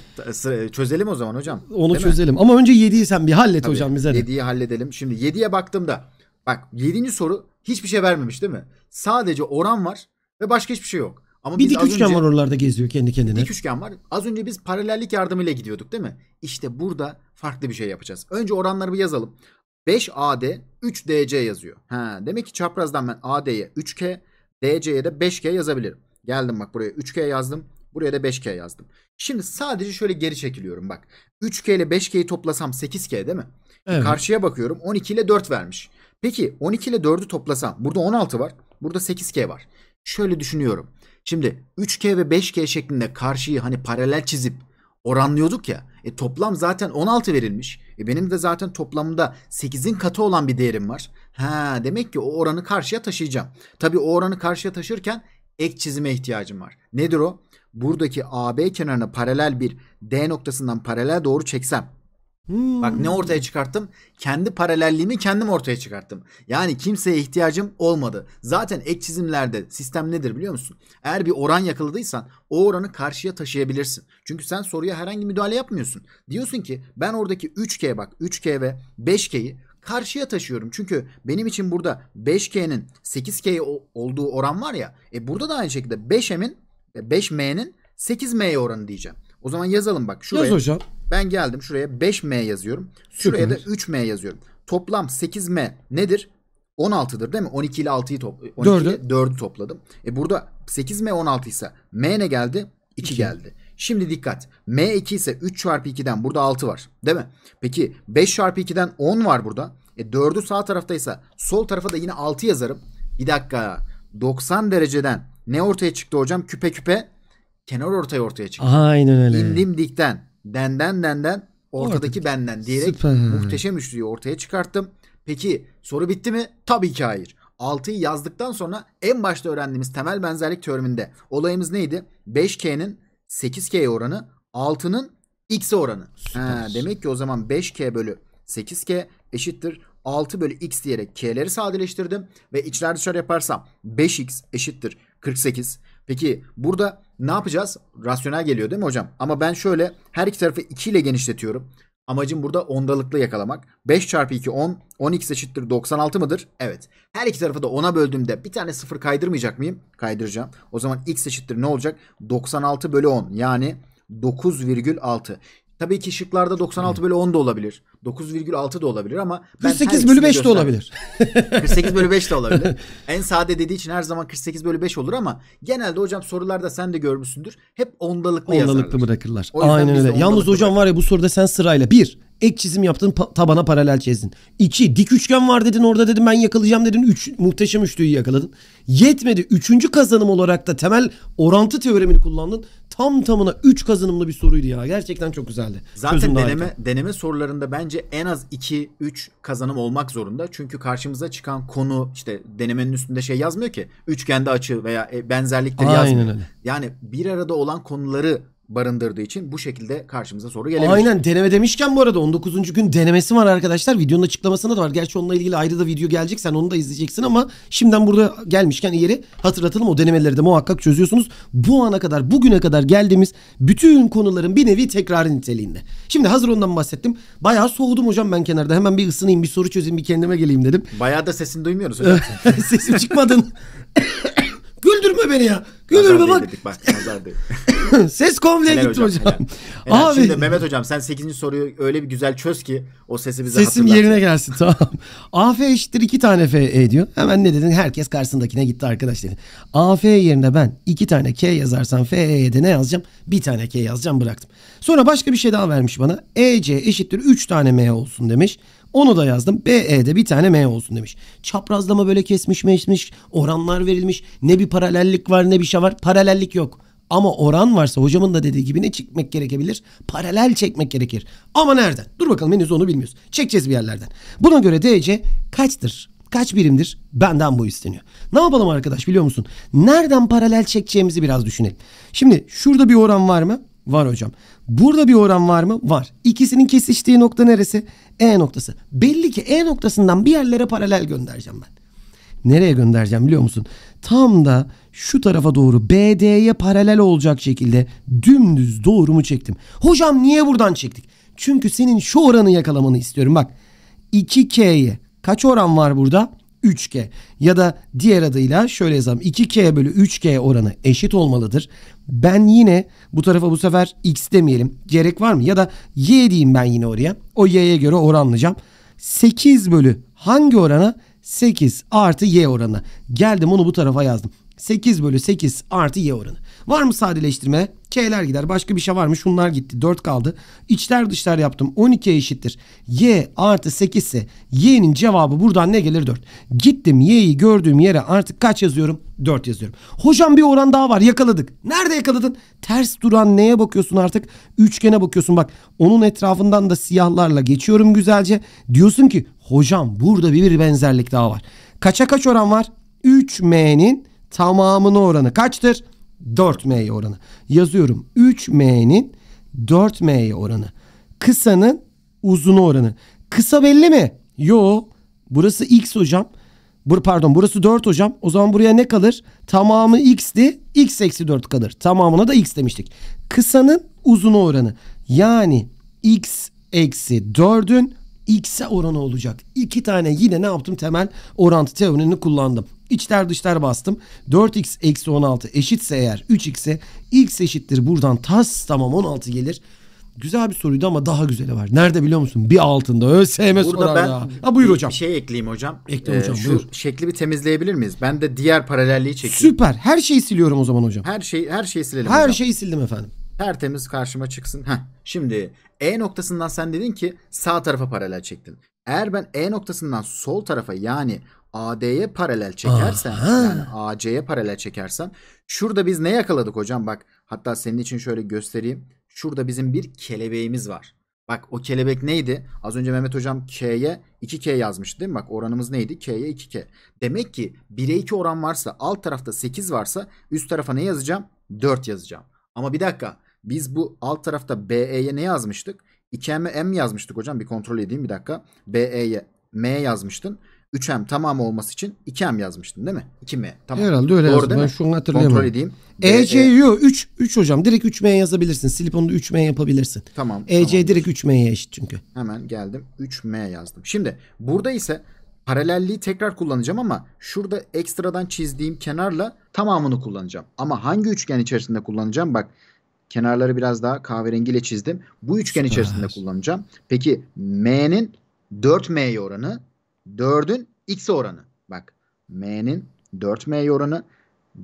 [SPEAKER 2] çözelim o zaman hocam. Onu Değil çözelim. Mi? Ama
[SPEAKER 1] önce 7'yi sen
[SPEAKER 2] bir hallet Tabii, hocam bize de. 7'yi halledelim. Şimdi 7'ye baktığımda Bak 7. soru hiçbir şey vermemiş değil mi? Sadece oran var ve başka hiçbir şey yok. Ama bir dik üçgen önce, var
[SPEAKER 1] oralarda geziyor kendi kendine. Dik üçgen
[SPEAKER 2] var. Az önce biz paralellik yardımıyla gidiyorduk değil mi? İşte burada farklı bir şey yapacağız. Önce oranları bir yazalım. 5 AD 3 DC yazıyor. Ha, demek ki çaprazdan ben AD'ye 3K DC'ye de 5K yazabilirim. Geldim bak buraya 3K yazdım. Buraya da 5K yazdım. Şimdi sadece şöyle geri çekiliyorum bak. 3K ile 5K'yi toplasam 8K değil mi? Evet. Karşıya bakıyorum 12 ile 4 vermiş. Peki 12 ile 4'ü toplasam burada 16 var. Burada 8K var. Şöyle düşünüyorum. Şimdi 3K ve 5K şeklinde karşıyı hani paralel çizip oranlıyorduk ya. E toplam zaten 16 verilmiş. E benim de zaten toplamda 8'in katı olan bir değerim var. Ha demek ki o oranı karşıya taşıyacağım. Tabii o oranı karşıya taşırken ek çizime ihtiyacım var. Nedir o? Buradaki AB kenarına paralel bir D noktasından paralel doğru çeksem
[SPEAKER 1] Hmm. Bak ne
[SPEAKER 2] ortaya çıkarttım? Kendi paralelliğimi kendim ortaya çıkarttım. Yani kimseye ihtiyacım olmadı. Zaten ek çizimlerde sistem nedir biliyor musun? Eğer bir oran yakaladıysan o oranı karşıya taşıyabilirsin. Çünkü sen soruya herhangi müdahale yapmıyorsun. Diyorsun ki ben oradaki 3K bak 3K ve 5K'yi karşıya taşıyorum. Çünkü benim için burada 5K'nin 8K olduğu oran var ya. E burada da aynı şekilde 5M'in 5M'nin e 8M'ye oranı diyeceğim. O zaman yazalım bak şuraya. Yaz hocam. Ben geldim şuraya 5M yazıyorum. Şuraya da 3M yazıyorum. Toplam 8M nedir? 16'dır değil mi? 12 ile 6'yı
[SPEAKER 1] top 12 4'ü. ile
[SPEAKER 2] 4'ü topladım. E burada 8M 16 ise M ne geldi? 2, 2. geldi. Şimdi dikkat. M 2 ise 3 çarpı 2'den burada 6 var. Değil mi? Peki 5 çarpı 2'den 10 var burada. E 4'ü sağ taraftaysa sol tarafa da yine 6 yazarım. Bir dakika. 90 dereceden ne ortaya çıktı hocam? Küpe küpe kenar ortaya ortaya çıktı. Aynen öyle. İndim dikten. Denden denden ortadaki Orada. benden diyerek Süper. muhteşem üçlüyü ortaya çıkarttım. Peki soru bitti mi? Tabii ki hayır. Altıyı yazdıktan sonra en başta öğrendiğimiz temel benzerlik teoreminde olayımız neydi? 5K'nin 8 k oranı 6'nın x oranı. Ha, demek ki o zaman 5K bölü 8K eşittir 6 bölü X diyerek K'leri sadeleştirdim ve içler dışarı yaparsam 5X eşittir 48. Peki burada ne yapacağız? Rasyonel geliyor değil mi hocam? Ama ben şöyle her iki tarafı 2 ile genişletiyorum. Amacım burada ondalıklı yakalamak. 5 çarpı 2 10. 10x eşittir 96 mıdır? Evet. Her iki tarafı da 10'a böldüğümde bir tane sıfır kaydırmayacak mıyım? Kaydıracağım. O zaman x eşittir ne olacak? 96 bölü 10. Yani 9,6. Tabii ki şıklarda 96 bölü 10 da olabilir. 9,6 da olabilir ama 48 bölü 5 de olabilir. 48 bölü 5 de olabilir. En sade dediği için her zaman 48 bölü 5 olur ama genelde hocam sorularda sen de görmüşsündür. Hep ondalıklı,
[SPEAKER 1] ondalıklı bırakırlar. Aynen öyle. Yalnız hocam bırak. var ya bu soruda sen sırayla bir ek çizim yaptın pa- tabana paralel çizdin. 2 dik üçgen var dedin orada dedim ben yakalayacağım dedin. 3 muhteşem üçlüyü yakaladın. Yetmedi. Üçüncü kazanım olarak da temel orantı teoremini kullandın. Tam tamına 3 kazanımlı bir soruydu ya. Gerçekten çok güzeldi. Zaten deneme deneme sorularında ben bence en
[SPEAKER 2] az 2-3 kazanım olmak zorunda. Çünkü karşımıza çıkan konu işte denemenin üstünde şey yazmıyor ki. Üçgende açı veya e, benzerlikleri Aynen yazmıyor. Öyle. Yani bir arada olan konuları barındırdığı için bu şekilde karşımıza soru gelebilir. Aynen
[SPEAKER 1] deneme demişken bu arada 19. gün denemesi var arkadaşlar. Videonun açıklamasında da var. Gerçi onunla ilgili ayrı da video gelecek. Sen onu da izleyeceksin ama şimdiden burada gelmişken yeri hatırlatalım. O denemeleri de muhakkak çözüyorsunuz. Bu ana kadar bugüne kadar geldiğimiz bütün konuların bir nevi tekrarı niteliğinde. Şimdi hazır ondan bahsettim. Bayağı soğudum hocam ben kenarda. Hemen bir ısınayım bir soru çözeyim bir kendime geleyim dedim. Bayağı da sesini duymuyoruz hocam. Sesim çıkmadın. Güldürme beni ya. Güldürme bak. Dedik, bak Ses komple gittim hocam. hocam. Helal. Helal. Abi. Şimdi
[SPEAKER 2] Mehmet hocam sen 8. soruyu öyle bir güzel çöz ki o sesi bize Sesim hatırlat. yerine
[SPEAKER 1] gelsin tamam. AF eşittir 2 tane FE diyor. Hemen ne dedin? Herkes karşısındakine gitti arkadaş dedi. AF yerine ben 2 tane K yazarsam FE'ye de ne yazacağım? Bir tane K yazacağım bıraktım. Sonra başka bir şey daha vermiş bana. EC eşittir 3 tane M olsun demiş. Onu da yazdım. BE'de bir tane M olsun demiş. Çaprazlama böyle kesmiş meşmiş Oranlar verilmiş. Ne bir paralellik var ne bir şey var. Paralellik yok. Ama oran varsa hocamın da dediği gibi ne çekmek gerekebilir? Paralel çekmek gerekir. Ama nereden? Dur bakalım henüz onu bilmiyoruz. Çekeceğiz bir yerlerden. Buna göre DC kaçtır? Kaç birimdir? Benden bu isteniyor. Ne yapalım arkadaş biliyor musun? Nereden paralel çekeceğimizi biraz düşünelim. Şimdi şurada bir oran var mı? Var hocam. Burada bir oran var mı? Var. İkisinin kesiştiği nokta neresi? E noktası. Belli ki E noktasından bir yerlere paralel göndereceğim ben. Nereye göndereceğim biliyor musun? Tam da şu tarafa doğru BD'ye paralel olacak şekilde dümdüz doğrumu çektim. Hocam niye buradan çektik? Çünkü senin şu oranı yakalamanı istiyorum. Bak 2K'ye kaç oran var burada? 3 k ya da diğer adıyla şöyle yazalım 2 k bölü 3 k oranı eşit olmalıdır ben yine bu tarafa bu sefer x demeyelim. Gerek var mı? Ya da y diyeyim ben yine oraya. O y'ye göre oranlayacağım. 8 bölü hangi orana? 8 artı y oranı. Geldim onu bu tarafa yazdım. 8 bölü 8 artı y oranı. Var mı sadeleştirme? K'ler gider. Başka bir şey var mı? Şunlar gitti. 4 kaldı. İçler dışlar yaptım. 12 eşittir. Y artı 8 ise Y'nin cevabı buradan ne gelir? 4. Gittim Y'yi gördüğüm yere artık kaç yazıyorum? 4 yazıyorum. Hocam bir oran daha var. Yakaladık. Nerede yakaladın? Ters duran neye bakıyorsun artık? Üçgene bakıyorsun. Bak onun etrafından da siyahlarla geçiyorum güzelce. Diyorsun ki hocam burada bir benzerlik daha var. Kaça kaç oran var? 3M'nin tamamını oranı kaçtır? 4M'ye oranı. Yazıyorum 3M'nin 4M'ye oranı. Kısanın uzunu oranı. Kısa belli mi? Yo. Burası X hocam. Bur pardon burası 4 hocam. O zaman buraya ne kalır? Tamamı x'ti. x eksi 4 kalır. Tamamına da x demiştik. Kısanın uzunu oranı. Yani x eksi 4'ün x'e oranı olacak. İki tane yine ne yaptım? Temel orantı teoremini kullandım. İçler dışlar bastım. 4x eksi 16 eşitse eğer 3x'e x eşittir buradan tas tamam 16 gelir. Güzel bir soruydu ama daha güzeli var. Nerede biliyor musun? Bir altında ÖSYM Burada sorar ben ya. Ha buyur bir, hocam. Bir şey ekleyeyim hocam. Ekle ee, hocam şu buyur. şekli bir temizleyebilir miyiz? Ben de
[SPEAKER 2] diğer paralelliği çekeyim. Süper.
[SPEAKER 1] Her şeyi siliyorum o zaman hocam.
[SPEAKER 2] Her şey her şeyi silelim Her hocam. şeyi sildim efendim. Tertemiz karşıma çıksın. Heh. Şimdi E noktasından sen dedin ki sağ tarafa paralel çektin. Eğer ben E noktasından sol tarafa yani AD'ye paralel çekersen Aha. yani AC'ye paralel çekersen şurada biz ne yakaladık hocam bak hatta senin için şöyle göstereyim. Şurada bizim bir kelebeğimiz var. Bak o kelebek neydi? Az önce Mehmet hocam K'ye 2K yazmıştı değil mi? Bak oranımız neydi? K'ye 2K. Demek ki 1'e 2 oran varsa alt tarafta 8 varsa üst tarafa ne yazacağım? 4 yazacağım. Ama bir dakika biz bu alt tarafta BE'ye ne yazmıştık? 2M M yazmıştık hocam bir kontrol edeyim bir dakika. BE'ye M yazmıştın. 3M tamamı olması için 2M yazmıştın değil mi? 2M. Tamam. Herhalde öyle Doğru yazdım. Değil mi? Ben şunu hatırlayamam. Kontrol edeyim. ECU
[SPEAKER 1] 3 3 hocam. Direkt 3M yazabilirsin. Silip onu da 3M yapabilirsin. Tamam. EC tamam. direkt 3M'ye eşit çünkü.
[SPEAKER 2] Hemen geldim. 3M yazdım. Şimdi burada ise paralelliği tekrar kullanacağım ama şurada ekstradan çizdiğim kenarla tamamını kullanacağım. Ama hangi üçgen içerisinde kullanacağım? Bak kenarları biraz daha kahverengiyle çizdim. Bu üçgen Süper. içerisinde kullanacağım. Peki M'nin 4M'ye oranı 4'ün x oranı. Bak m'nin 4m oranı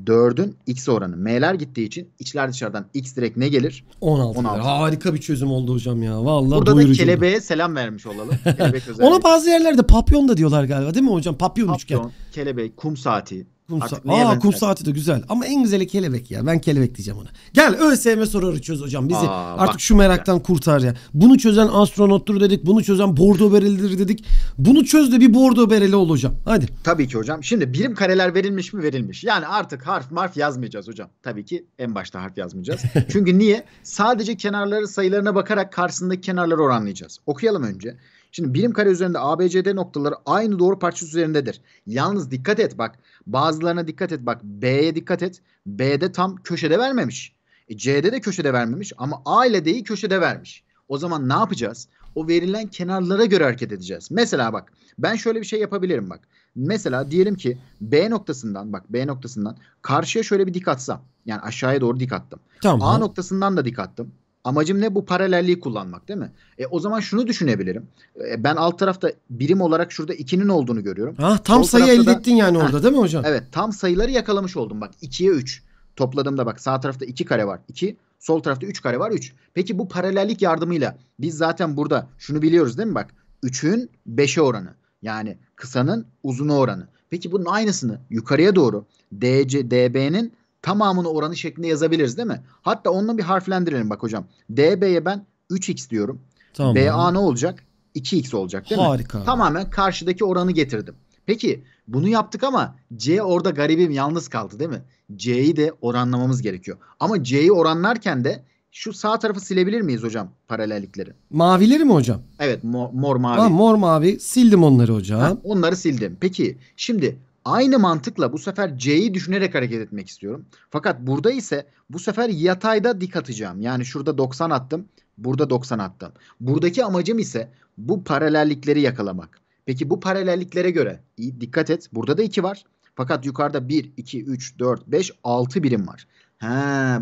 [SPEAKER 2] 4'ün x oranı. M'ler gittiği için içler dışarıdan x direkt ne
[SPEAKER 1] gelir? 16. 16. Harika bir çözüm oldu hocam ya. Vallahi Burada da kelebeğe
[SPEAKER 2] selam vermiş olalım. Ona
[SPEAKER 1] bazı yerlerde papyon da diyorlar galiba değil mi hocam? Papyon, papyon üçgen.
[SPEAKER 2] kelebek, kum saati.
[SPEAKER 1] Kum sa- Aa kum saati de güzel. Ama en güzeli kelebek ya. Ben kelebek diyeceğim ona. Gel ÖSYM soruları çöz hocam. Bizi Aa, artık şu meraktan kurtar ya. Bunu çözen astronottur dedik. Bunu çözen bordo berelidir dedik. Bunu çöz de bir bordo bereli ol hocam. Hadi. Tabii ki hocam. Şimdi birim kareler verilmiş
[SPEAKER 2] mi verilmiş. Yani artık harf marf yazmayacağız hocam. Tabii ki en başta harf yazmayacağız. Çünkü niye? Sadece kenarları sayılarına bakarak karşısındaki kenarları oranlayacağız. Okuyalım önce. Şimdi birim kare üzerinde ABCD noktaları aynı doğru parçası üzerindedir. Yalnız dikkat et bak. Bazılarına dikkat et bak. B'ye dikkat et. B'de tam köşede vermemiş. E, C'de de köşede vermemiş ama A ile D'yi köşede vermiş. O zaman ne yapacağız? O verilen kenarlara göre hareket edeceğiz. Mesela bak ben şöyle bir şey yapabilirim bak. Mesela diyelim ki B noktasından bak B noktasından karşıya şöyle bir dik atsam. Yani aşağıya doğru dik attım. Tamam. A noktasından da dik attım. Amacım ne bu paralelliği kullanmak değil mi? E, o zaman şunu düşünebilirim. E, ben alt tarafta birim olarak şurada 2'nin olduğunu görüyorum.
[SPEAKER 1] Ha, ah, tam Sol sayı elde da, ettin yani orada ha, değil mi hocam? Evet
[SPEAKER 2] tam sayıları yakalamış oldum bak 2'ye 3. Topladığımda bak sağ tarafta 2 kare var 2. Sol tarafta 3 kare var 3. Peki bu paralellik yardımıyla biz zaten burada şunu biliyoruz değil mi bak? 3'ün 5'e oranı. Yani kısanın uzuna oranı. Peki bunun aynısını yukarıya doğru DC, DB'nin tamamını oranı şeklinde yazabiliriz değil mi? Hatta onunla bir harflendirelim bak hocam. DB'ye ben 3x diyorum. Tamam. BA ne olacak? 2x olacak değil Harika. mi? Tamamen karşıdaki oranı getirdim. Peki bunu yaptık ama C orada garibim yalnız kaldı değil mi? C'yi de oranlamamız gerekiyor. Ama C'yi oranlarken de şu sağ tarafı silebilir miyiz hocam paralellikleri?
[SPEAKER 1] Mavileri mi hocam?
[SPEAKER 2] Evet mor, mor mavi. Ha, mor
[SPEAKER 1] mavi sildim onları hocam. Ha,
[SPEAKER 2] onları sildim. Peki şimdi Aynı mantıkla bu sefer C'yi düşünerek hareket etmek istiyorum. Fakat burada ise bu sefer yatayda dik atacağım. Yani şurada 90 attım, burada 90 attım. Buradaki amacım ise bu paralellikleri yakalamak. Peki bu paralelliklere göre iyi dikkat et. Burada da 2 var. Fakat yukarıda 1, 2, 3, 4, 5, 6 birim var. He,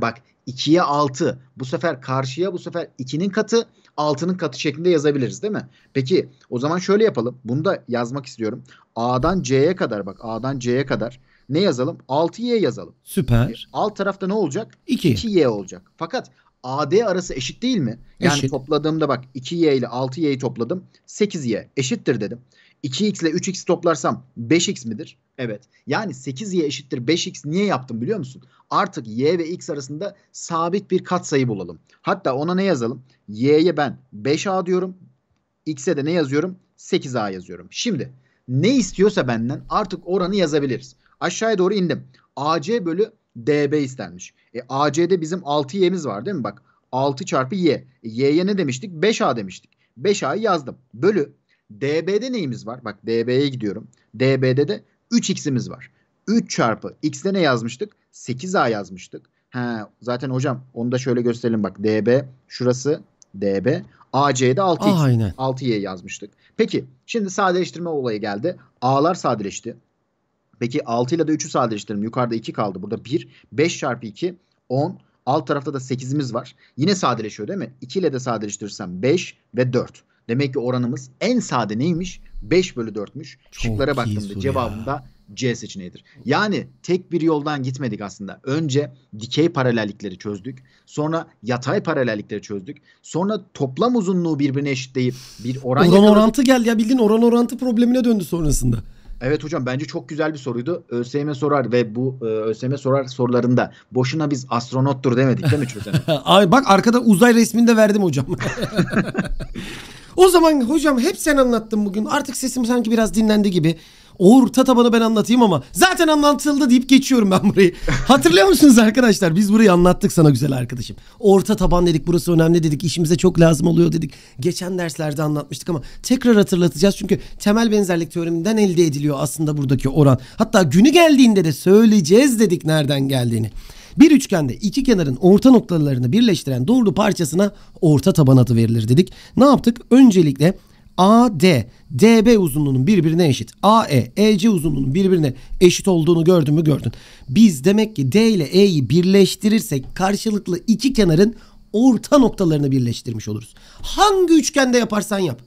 [SPEAKER 2] bak 2'ye 6. Bu sefer karşıya bu sefer 2'nin katı 6'nın katı şeklinde yazabiliriz değil mi? Peki o zaman şöyle yapalım. Bunu da yazmak istiyorum. A'dan C'ye kadar bak A'dan C'ye kadar ne yazalım? 6Y yazalım. Süper. E, alt tarafta ne olacak? 2. 2Y olacak. Fakat AD arası eşit değil mi? Yani eşit. topladığımda bak 2Y ile 6Y'yi topladım. 8Y eşittir dedim. 2x ile 3x toplarsam 5x midir? Evet. Yani 8y eşittir 5x niye yaptım biliyor musun? Artık y ve x arasında sabit bir katsayı bulalım. Hatta ona ne yazalım? y'ye ben 5a diyorum. x'e de ne yazıyorum? 8a yazıyorum. Şimdi ne istiyorsa benden artık oranı yazabiliriz. Aşağıya doğru indim. AC bölü DB istenmiş. E, AC'de bizim 6Y'miz var değil mi? Bak 6 çarpı Y. E, Y'ye ne demiştik? 5A demiştik. 5A'yı yazdım. Bölü DB'de neyimiz var? Bak DB'ye gidiyorum. DB'de de 3x'imiz var. 3 çarpı x'de ne yazmıştık? 8a yazmıştık. He, zaten hocam onu da şöyle gösterelim bak. db şurası db. AC'de 6X, 6Y yazmıştık. Peki şimdi sadeleştirme olayı geldi. A'lar sadeleşti. Peki 6 ile de 3'ü sadeleştirelim. Yukarıda 2 kaldı. Burada 1. 5 çarpı 2 10. Alt tarafta da 8'imiz var. Yine sadeleşiyor değil mi? 2 ile de sadeleştirirsem 5 ve 4. Demek ki oranımız en sade neymiş? 5 bölü 4'müş. Şıklara baktığımda cevabında ya. C seçeneğidir. Yani tek bir yoldan gitmedik aslında. Önce dikey paralellikleri çözdük. Sonra yatay paralellikleri çözdük. Sonra toplam uzunluğu birbirine eşitleyip bir oran Oran yakaladık. orantı
[SPEAKER 1] geldi ya bildiğin oran orantı problemine döndü sonrasında.
[SPEAKER 2] Evet hocam bence çok güzel bir soruydu. ÖSYM sorar ve bu e, ÖSYM sorar sorularında boşuna biz astronottur demedik değil mi çözene? Ay bak
[SPEAKER 1] arkada uzay resmini de verdim hocam. o zaman hocam hep sen anlattın bugün. Artık sesim sanki biraz dinlendi gibi. Orta tabanı ben anlatayım ama zaten anlatıldı deyip geçiyorum ben burayı. Hatırlıyor musunuz arkadaşlar? Biz burayı anlattık sana güzel arkadaşım. Orta taban dedik burası önemli dedik. işimize çok lazım oluyor dedik. Geçen derslerde anlatmıştık ama tekrar hatırlatacağız. Çünkü temel benzerlik teoreminden elde ediliyor aslında buradaki oran. Hatta günü geldiğinde de söyleyeceğiz dedik nereden geldiğini. Bir üçgende iki kenarın orta noktalarını birleştiren doğru parçasına orta taban adı verilir dedik. Ne yaptık? Öncelikle AD, DB uzunluğunun birbirine eşit. AE, EC uzunluğunun birbirine eşit olduğunu gördün mü gördün. Biz demek ki D ile E'yi birleştirirsek karşılıklı iki kenarın orta noktalarını birleştirmiş oluruz. Hangi üçgende yaparsan yap.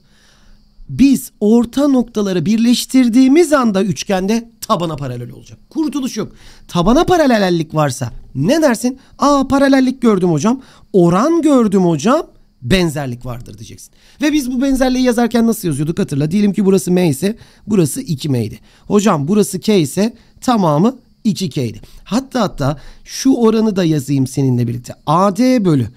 [SPEAKER 1] Biz orta noktaları birleştirdiğimiz anda üçgende tabana paralel olacak. Kurtuluş yok. Tabana paralellik varsa ne dersin? Aa paralellik gördüm hocam. Oran gördüm hocam benzerlik vardır diyeceksin. Ve biz bu benzerliği yazarken nasıl yazıyorduk hatırla. Diyelim ki burası M ise burası 2 idi Hocam burası K ise tamamı 2 idi Hatta hatta şu oranı da yazayım seninle birlikte. AD bölü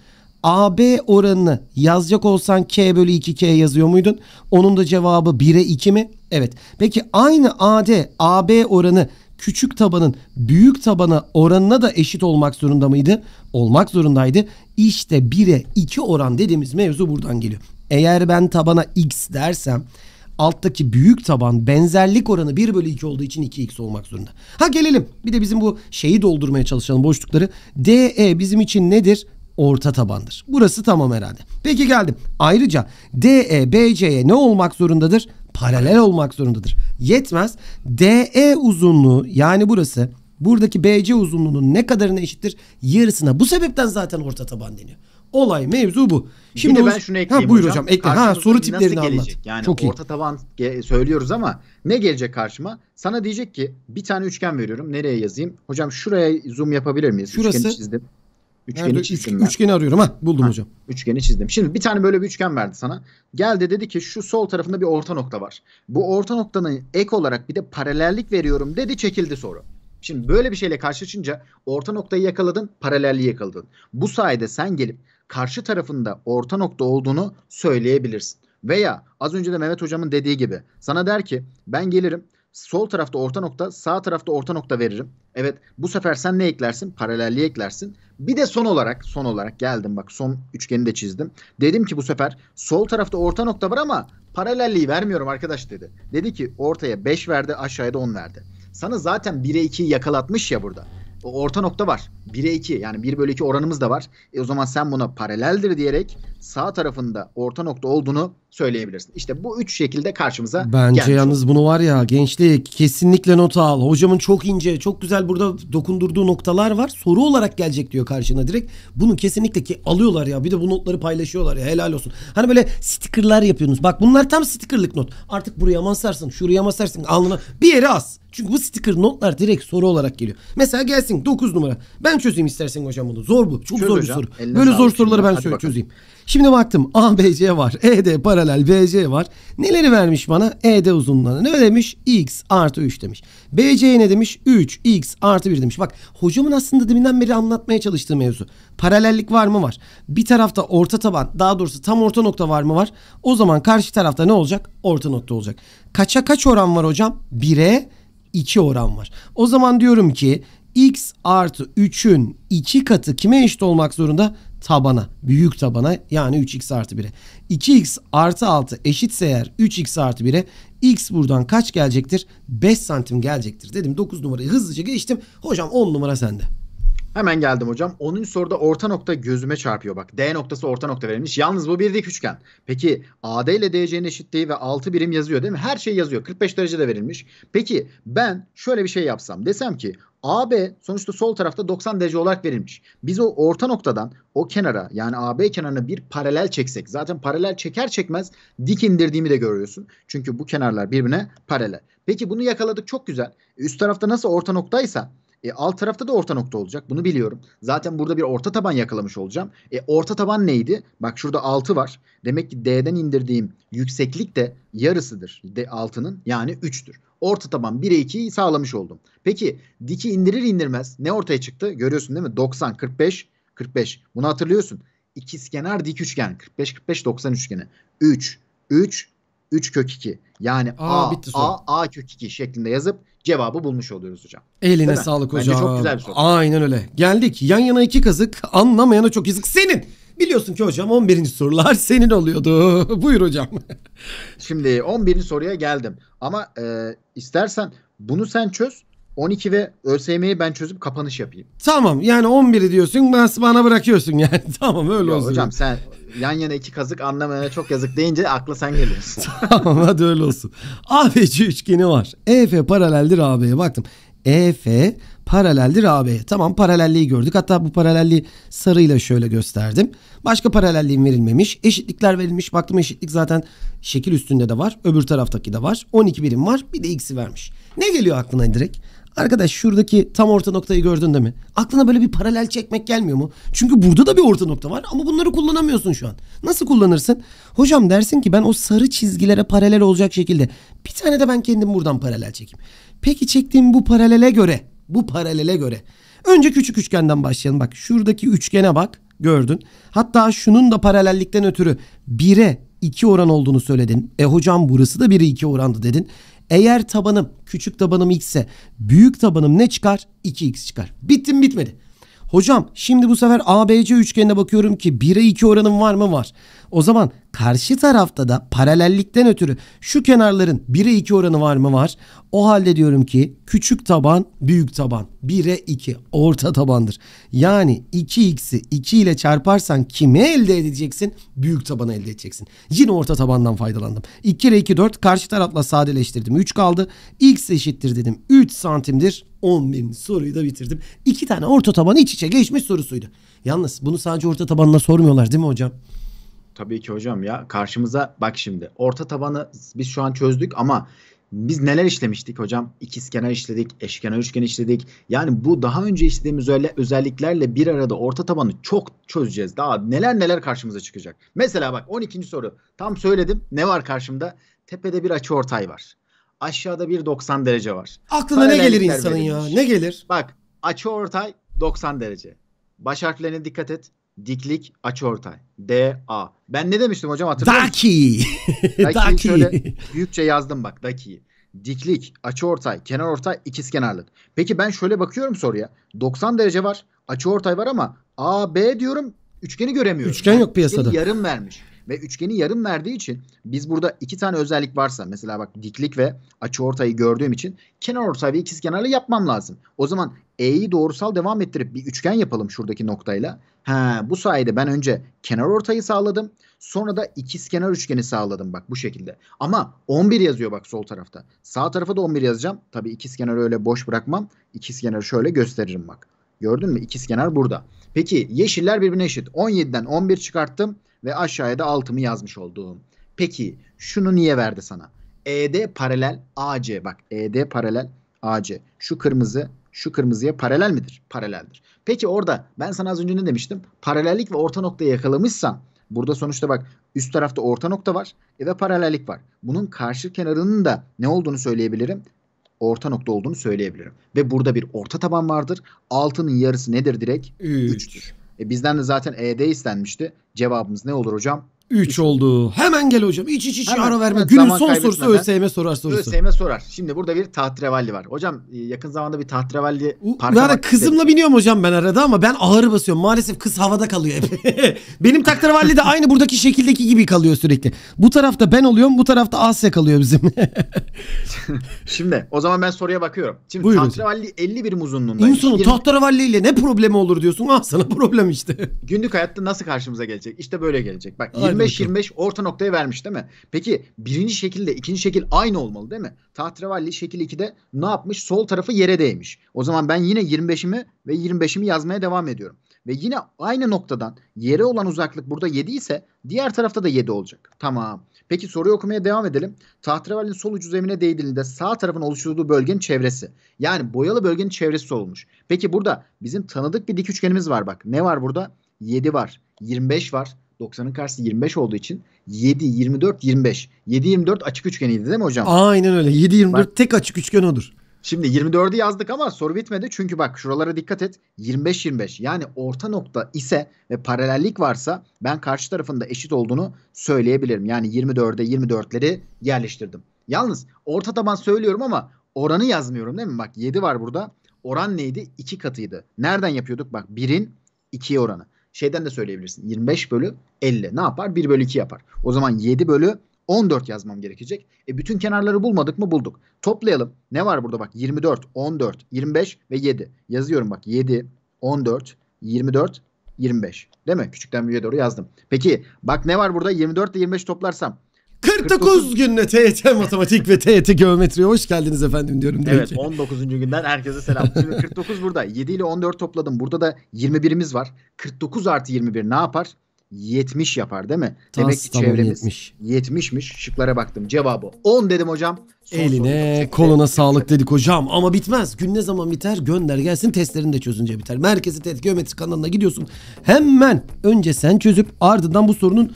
[SPEAKER 1] AB oranını yazacak olsan K bölü 2K yazıyor muydun? Onun da cevabı 1'e 2 mi? Evet. Peki aynı AD, AB oranı küçük tabanın büyük tabana oranına da eşit olmak zorunda mıydı? Olmak zorundaydı. İşte 1'e 2 oran dediğimiz mevzu buradan geliyor. Eğer ben tabana x dersem alttaki büyük taban benzerlik oranı 1 bölü 2 olduğu için 2x olmak zorunda. Ha gelelim bir de bizim bu şeyi doldurmaya çalışalım boşlukları. DE bizim için nedir? Orta tabandır. Burası tamam herhalde. Peki geldim. Ayrıca DE BC'ye ne olmak zorundadır? paralel olmak zorundadır. Yetmez. DE uzunluğu yani burası buradaki BC uzunluğunun ne kadarına eşittir? Yarısına. Bu sebepten zaten orta taban deniyor. Olay mevzu bu. Şimdi bir ben şunu ekleyeyim ha, buyur hocam. hocam ekle. Ha, soru tiplerini nasıl gelecek? anlat. Yani Çok orta iyi.
[SPEAKER 2] taban söylüyoruz ama ne gelecek karşıma? Sana diyecek ki bir tane üçgen veriyorum. Nereye yazayım? Hocam şuraya zoom yapabilir miyiz? Şurası, Üçgeni çizdim. Üçgeni Nerede? çizdim Üç, Üçgeni
[SPEAKER 1] arıyorum. Ha buldum ha, hocam.
[SPEAKER 2] Üçgeni çizdim. Şimdi bir tane böyle bir üçgen verdi sana. Geldi dedi ki şu sol tarafında bir orta nokta var. Bu orta noktanın ek olarak bir de paralellik veriyorum dedi çekildi soru. Şimdi böyle bir şeyle karşılaşınca orta noktayı yakaladın, paralelliği yakaladın. Bu sayede sen gelip karşı tarafında orta nokta olduğunu söyleyebilirsin. Veya az önce de Mehmet hocamın dediği gibi sana der ki ben gelirim sol tarafta orta nokta sağ tarafta orta nokta veririm. Evet bu sefer sen ne eklersin? Paralelliği eklersin. Bir de son olarak son olarak geldim bak son üçgeni de çizdim. Dedim ki bu sefer sol tarafta orta nokta var ama paralelliği vermiyorum arkadaş dedi. Dedi ki ortaya 5 verdi aşağıya da 10 verdi. Sana zaten 1'e 2'yi yakalatmış ya burada. O orta nokta var. 1'e 2 yani 1 bölü 2 oranımız da var. E o zaman sen buna paraleldir diyerek sağ tarafında orta nokta olduğunu söyleyebilirsin. İşte bu üç şekilde karşımıza Bence gelmiş yalnız
[SPEAKER 1] bunu var ya gençlik kesinlikle nota al. Hocamın çok ince, çok güzel burada dokundurduğu noktalar var. Soru olarak gelecek diyor karşına direkt. Bunu kesinlikle ki alıyorlar ya. Bir de bu notları paylaşıyorlar ya. Helal olsun. Hani böyle stickerlar yapıyorsunuz. Bak bunlar tam stickerlık not. Artık buraya masarsın, şuraya masarsın. Alnına bir yere as. Çünkü bu sticker notlar direkt soru olarak geliyor. Mesela gelsin 9 numara. Ben çözeyim istersen hocam bunu. Zor bu. Çok Çöz zor hocam. bir soru. Eline böyle zor soruları ben söyle, çözeyim. Şimdi baktım ABC var. ED paralel BC var. Neleri vermiş bana? ED uzunluğuna ne demiş? X artı 3 demiş. BC ne demiş? 3 X artı 1 demiş. Bak hocamın aslında deminden beri anlatmaya çalıştığı mevzu. Paralellik var mı? Var. Bir tarafta orta taban daha doğrusu tam orta nokta var mı? Var. O zaman karşı tarafta ne olacak? Orta nokta olacak. Kaça kaç oran var hocam? 1'e 2 oran var. O zaman diyorum ki x artı 3'ün 2 katı kime eşit olmak zorunda? tabana. Büyük tabana yani 3x artı 1'e. 2x artı 6 eşitse eğer 3x artı 1'e x buradan kaç gelecektir? 5 santim gelecektir dedim. 9 numarayı hızlıca geçtim. Hocam 10 numara sende. Hemen geldim hocam. 10. soruda orta nokta gözüme çarpıyor bak.
[SPEAKER 2] D noktası orta nokta verilmiş. Yalnız bu bir dik üçgen. Peki AD ile DC'nin eşitliği ve 6 birim yazıyor değil mi? Her şey yazıyor. 45 derece de verilmiş. Peki ben şöyle bir şey yapsam. Desem ki AB sonuçta sol tarafta 90 derece olarak verilmiş. Biz o orta noktadan o kenara yani AB kenarına bir paralel çeksek zaten paralel çeker çekmez dik indirdiğimi de görüyorsun. Çünkü bu kenarlar birbirine paralel. Peki bunu yakaladık çok güzel. E, üst tarafta nasıl orta noktaysa e, alt tarafta da orta nokta olacak. Bunu biliyorum. Zaten burada bir orta taban yakalamış olacağım. E, orta taban neydi? Bak şurada 6 var. Demek ki D'den indirdiğim yükseklik de yarısıdır. D6'nın yani 3'tür orta taban 1'e 2'yi sağlamış oldum. Peki diki indirir indirmez ne ortaya çıktı? Görüyorsun değil mi? 90, 45, 45. Bunu hatırlıyorsun. İkizkenar dik üçgen. 45, 45, 90 üçgeni. 3, 3, 3 kök 2.
[SPEAKER 1] Yani Aa, A, bitti A,
[SPEAKER 2] A kök 2 şeklinde yazıp cevabı bulmuş oluyoruz hocam. Eline sağlık hocam. Bence çok güzel bir soru.
[SPEAKER 1] Aynen öyle. Geldik. Yan yana iki kazık. Anlamayana çok yazık. Senin. Biliyorsun ki hocam 11. sorular senin oluyordu. Buyur hocam. Şimdi 11.
[SPEAKER 2] soruya geldim. Ama e, istersen bunu sen çöz. 12 ve ÖSYM'yi
[SPEAKER 1] ben çözüp kapanış yapayım. Tamam yani 11'i diyorsun ben bana bırakıyorsun yani. Tamam öyle Yo, olsun. Hocam sen yan yana iki kazık anlamaya çok yazık deyince akla sen geliyorsun. tamam hadi öyle olsun. ABC üçgeni var. EF paraleldir AB'ye baktım. EF paraleldir AB'ye. Tamam paralelliği gördük. Hatta bu paralelliği sarıyla şöyle gösterdim. Başka paralelliğin verilmemiş. Eşitlikler verilmiş. Baktım eşitlik zaten şekil üstünde de var. Öbür taraftaki de var. 12 birim var. Bir de x'i vermiş. Ne geliyor aklına direkt? Arkadaş şuradaki tam orta noktayı gördün değil mi? Aklına böyle bir paralel çekmek gelmiyor mu? Çünkü burada da bir orta nokta var ama bunları kullanamıyorsun şu an. Nasıl kullanırsın? Hocam dersin ki ben o sarı çizgilere paralel olacak şekilde bir tane de ben kendim buradan paralel çekeyim. Peki çektiğim bu paralele göre bu paralele göre. Önce küçük üçgenden başlayalım. Bak şuradaki üçgene bak gördün. Hatta şunun da paralellikten ötürü 1'e 2 oran olduğunu söyledin. E hocam burası da 1'e 2 orandı dedin. Eğer tabanım küçük tabanım x ise büyük tabanım ne çıkar? 2x çıkar. Bittim bitmedi. Hocam şimdi bu sefer ABC üçgenine bakıyorum ki 1'e 2 oranım var mı? Var. O zaman karşı tarafta da paralellikten ötürü şu kenarların 1'e 2 oranı var mı? Var. O halde diyorum ki küçük taban büyük taban 1'e 2 orta tabandır. Yani 2x'i 2 ile çarparsan kimi elde edeceksin? Büyük tabanı elde edeceksin. Yine orta tabandan faydalandım. 2 kere 2 4 karşı tarafla sadeleştirdim. 3 kaldı. x eşittir dedim. 3 santimdir. 11. soruyu da bitirdim. İki tane orta taban iç içe geçmiş sorusuydu. Yalnız bunu sadece orta tabanla sormuyorlar değil mi hocam?
[SPEAKER 2] Tabii ki hocam ya. Karşımıza bak şimdi. Orta tabanı biz şu an çözdük ama biz neler işlemiştik hocam? İkizkenar işledik, eşkenar üçgen işledik. Yani bu daha önce işlediğimiz öyle özelliklerle bir arada orta tabanı çok çözeceğiz. Daha neler neler karşımıza çıkacak. Mesela bak 12. soru. Tam söyledim. Ne var karşımda? Tepede bir açı ortay var. Aşağıda bir 90 derece var.
[SPEAKER 1] Aklına Paralel ne gelir insanın verilmiş.
[SPEAKER 2] ya? Ne gelir? Bak açı ortay 90 derece. Baş harflerine dikkat et diklik açıortay. D A. Ben ne demiştim hocam hatırlıyor musun? Daki. Daki. şöyle büyükçe yazdım bak Daki. Diklik, açıortay, kenar ortay, ikizkenarlık. Peki ben şöyle bakıyorum soruya. 90 derece var, açıortay var ama A B diyorum üçgeni göremiyorum.
[SPEAKER 1] Üçgen yani yok piyasada. Yarım
[SPEAKER 2] vermiş. Ve üçgeni yarım verdiği için biz burada iki tane özellik varsa mesela bak diklik ve açı ortayı gördüğüm için kenar ortayı ve kenarlı yapmam lazım. O zaman E'yi doğrusal devam ettirip bir üçgen yapalım şuradaki noktayla. Ha, bu sayede ben önce kenar ortayı sağladım. Sonra da ikiz kenar üçgeni sağladım bak bu şekilde. Ama 11 yazıyor bak sol tarafta. Sağ tarafa da 11 yazacağım. Tabii kenarı öyle boş bırakmam. İkiz kenarı şöyle gösteririm bak. Gördün mü? kenar burada. Peki yeşiller birbirine eşit. 17'den 11 çıkarttım ve aşağıya da altımı yazmış olduğum. Peki şunu niye verdi sana? ED paralel AC bak ED paralel AC. Şu kırmızı şu kırmızıya paralel midir? Paraleldir. Peki orada ben sana az önce ne demiştim? Paralellik ve orta noktayı yakalamışsan burada sonuçta bak üst tarafta orta nokta var ve paralellik var. Bunun karşı kenarının da ne olduğunu söyleyebilirim? Orta nokta olduğunu söyleyebilirim. Ve burada bir orta taban vardır. Altının yarısı nedir direkt? 3'tür. E bizden de zaten ED istenmişti. Cevabımız ne olur hocam?
[SPEAKER 1] 3 oldu. Hemen gel hocam. İç iç iç Hemen. ara verme. Günün son sorusu ÖSYM sorar sorusu. ÖSYM sorar.
[SPEAKER 2] Şimdi burada bir tahtrevalli var. Hocam e, yakın zamanda bir tahtrevalli
[SPEAKER 1] parka Yani kızımla de... biniyorum hocam ben arada ama ben ağır basıyorum. Maalesef kız havada kalıyor hep. Benim tahtrevalli de aynı buradaki şekildeki gibi kalıyor sürekli. Bu tarafta ben oluyorum. Bu tarafta Asya kalıyor bizim.
[SPEAKER 2] Şimdi o zaman ben soruya bakıyorum. Şimdi Buyurun. tahtrevalli 50 birim uzunluğunda. İnsanın 20... tahtrevalli ile ne problemi olur diyorsun. Ah sana problem işte. Günlük hayatta nasıl karşımıza gelecek? İşte böyle gelecek. Bak Aynen. 25-25 orta noktaya vermiş değil mi? Peki birinci şekilde ikinci şekil aynı olmalı değil mi? Tahtrevalli şekil 2'de ne yapmış? Sol tarafı yere değmiş. O zaman ben yine 25'imi ve 25'imi yazmaya devam ediyorum. Ve yine aynı noktadan yere olan uzaklık burada 7 ise diğer tarafta da 7 olacak. Tamam. Peki soruyu okumaya devam edelim. Tahterevallin sol ucu zemine değdiğinde sağ tarafın oluşturduğu bölgenin çevresi. Yani boyalı bölgenin çevresi olmuş. Peki burada bizim tanıdık bir dik üçgenimiz var bak. Ne var burada? 7 var, 25 var, 90'ın karşısı 25 olduğu için 7, 24, 25. 7, 24 açık üçgeniydi değil mi hocam? Aynen öyle. 7, 24 bak, tek açık üçgen odur. Şimdi 24'ü yazdık ama soru bitmedi. Çünkü bak şuralara dikkat et. 25, 25. Yani orta nokta ise ve paralellik varsa ben karşı tarafında eşit olduğunu söyleyebilirim. Yani 24'e 24'leri yerleştirdim. Yalnız orta taban söylüyorum ama oranı yazmıyorum değil mi? Bak 7 var burada. Oran neydi? 2 katıydı. Nereden yapıyorduk? Bak 1'in 2'ye oranı şeyden de söyleyebilirsin. 25 bölü 50 ne yapar? 1 bölü 2 yapar. O zaman 7 bölü 14 yazmam gerekecek. E bütün kenarları bulmadık mı? Bulduk. Toplayalım. Ne var burada bak? 24, 14, 25 ve 7. Yazıyorum bak. 7, 14, 24, 25. Değil mi? Küçükten büyüğe doğru yazdım. Peki bak ne var burada? 24 ile 25 toplarsam 49 günle TYT matematik
[SPEAKER 1] ve TYT geometriye hoş geldiniz efendim diyorum. Evet ki.
[SPEAKER 2] 19. günden herkese selam. Şimdi 49 burada. 7 ile 14 topladım. Burada da 21'imiz var. 49 artı 21 ne yapar?
[SPEAKER 1] 70
[SPEAKER 2] yapar değil mi? Tas, Demek ki çevremiz 70. 70'miş. Şıklara baktım. Cevabı 10
[SPEAKER 1] dedim hocam. Son Eline koluna sağlık dedik hocam ama bitmez. Gün ne zaman biter gönder gelsin testlerini de çözünce biter. Merkezi Tet Geometri kanalına gidiyorsun. Hemen önce sen çözüp ardından bu sorunun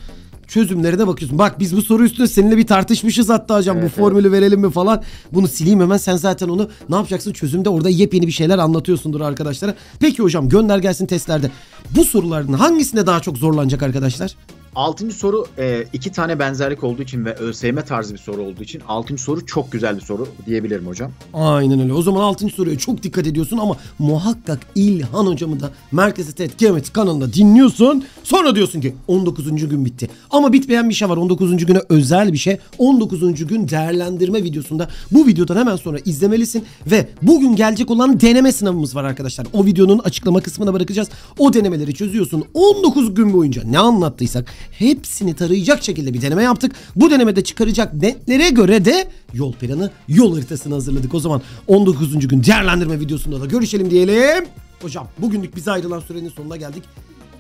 [SPEAKER 1] çözümlerine bakıyorsun. Bak biz bu soru üstüne seninle bir tartışmışız hatta hocam evet, bu formülü evet. verelim mi falan. Bunu sileyim hemen sen zaten onu ne yapacaksın çözümde orada yepyeni bir şeyler anlatıyorsundur arkadaşlara. Peki hocam gönder gelsin testlerde. Bu soruların hangisinde daha çok zorlanacak arkadaşlar?
[SPEAKER 2] Altıncı soru e, iki tane benzerlik olduğu için ve ÖSYM tarzı bir soru olduğu için
[SPEAKER 1] altıncı soru çok güzel bir soru
[SPEAKER 2] diyebilirim hocam.
[SPEAKER 1] Aynen öyle. O zaman altıncı soruya çok dikkat ediyorsun ama muhakkak İlhan hocamı da Merkezi Tet Geometri kanalında dinliyorsun. Sonra diyorsun ki 19. gün bitti. Ama bitmeyen bir şey var. 19. güne özel bir şey. 19. gün değerlendirme videosunda bu videodan hemen sonra izlemelisin ve bugün gelecek olan deneme sınavımız var arkadaşlar. O videonun açıklama kısmına bırakacağız. O denemeleri çözüyorsun. 19 gün boyunca ne anlattıysak hepsini tarayacak şekilde bir deneme yaptık. Bu denemede çıkaracak netlere göre de yol planı, yol haritasını hazırladık. O zaman 19. gün değerlendirme videosunda da görüşelim diyelim. Hocam bugünlük bize ayrılan sürenin sonuna geldik.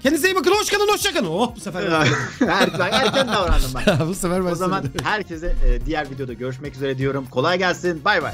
[SPEAKER 1] Kendinize iyi bakın. Hoş kalın, hoşça kalın. Oh bu sefer erken, erken davrandım bak. bu sefer ben O zaman söyledim.
[SPEAKER 2] herkese e, diğer videoda görüşmek üzere diyorum. Kolay gelsin. Bay bay.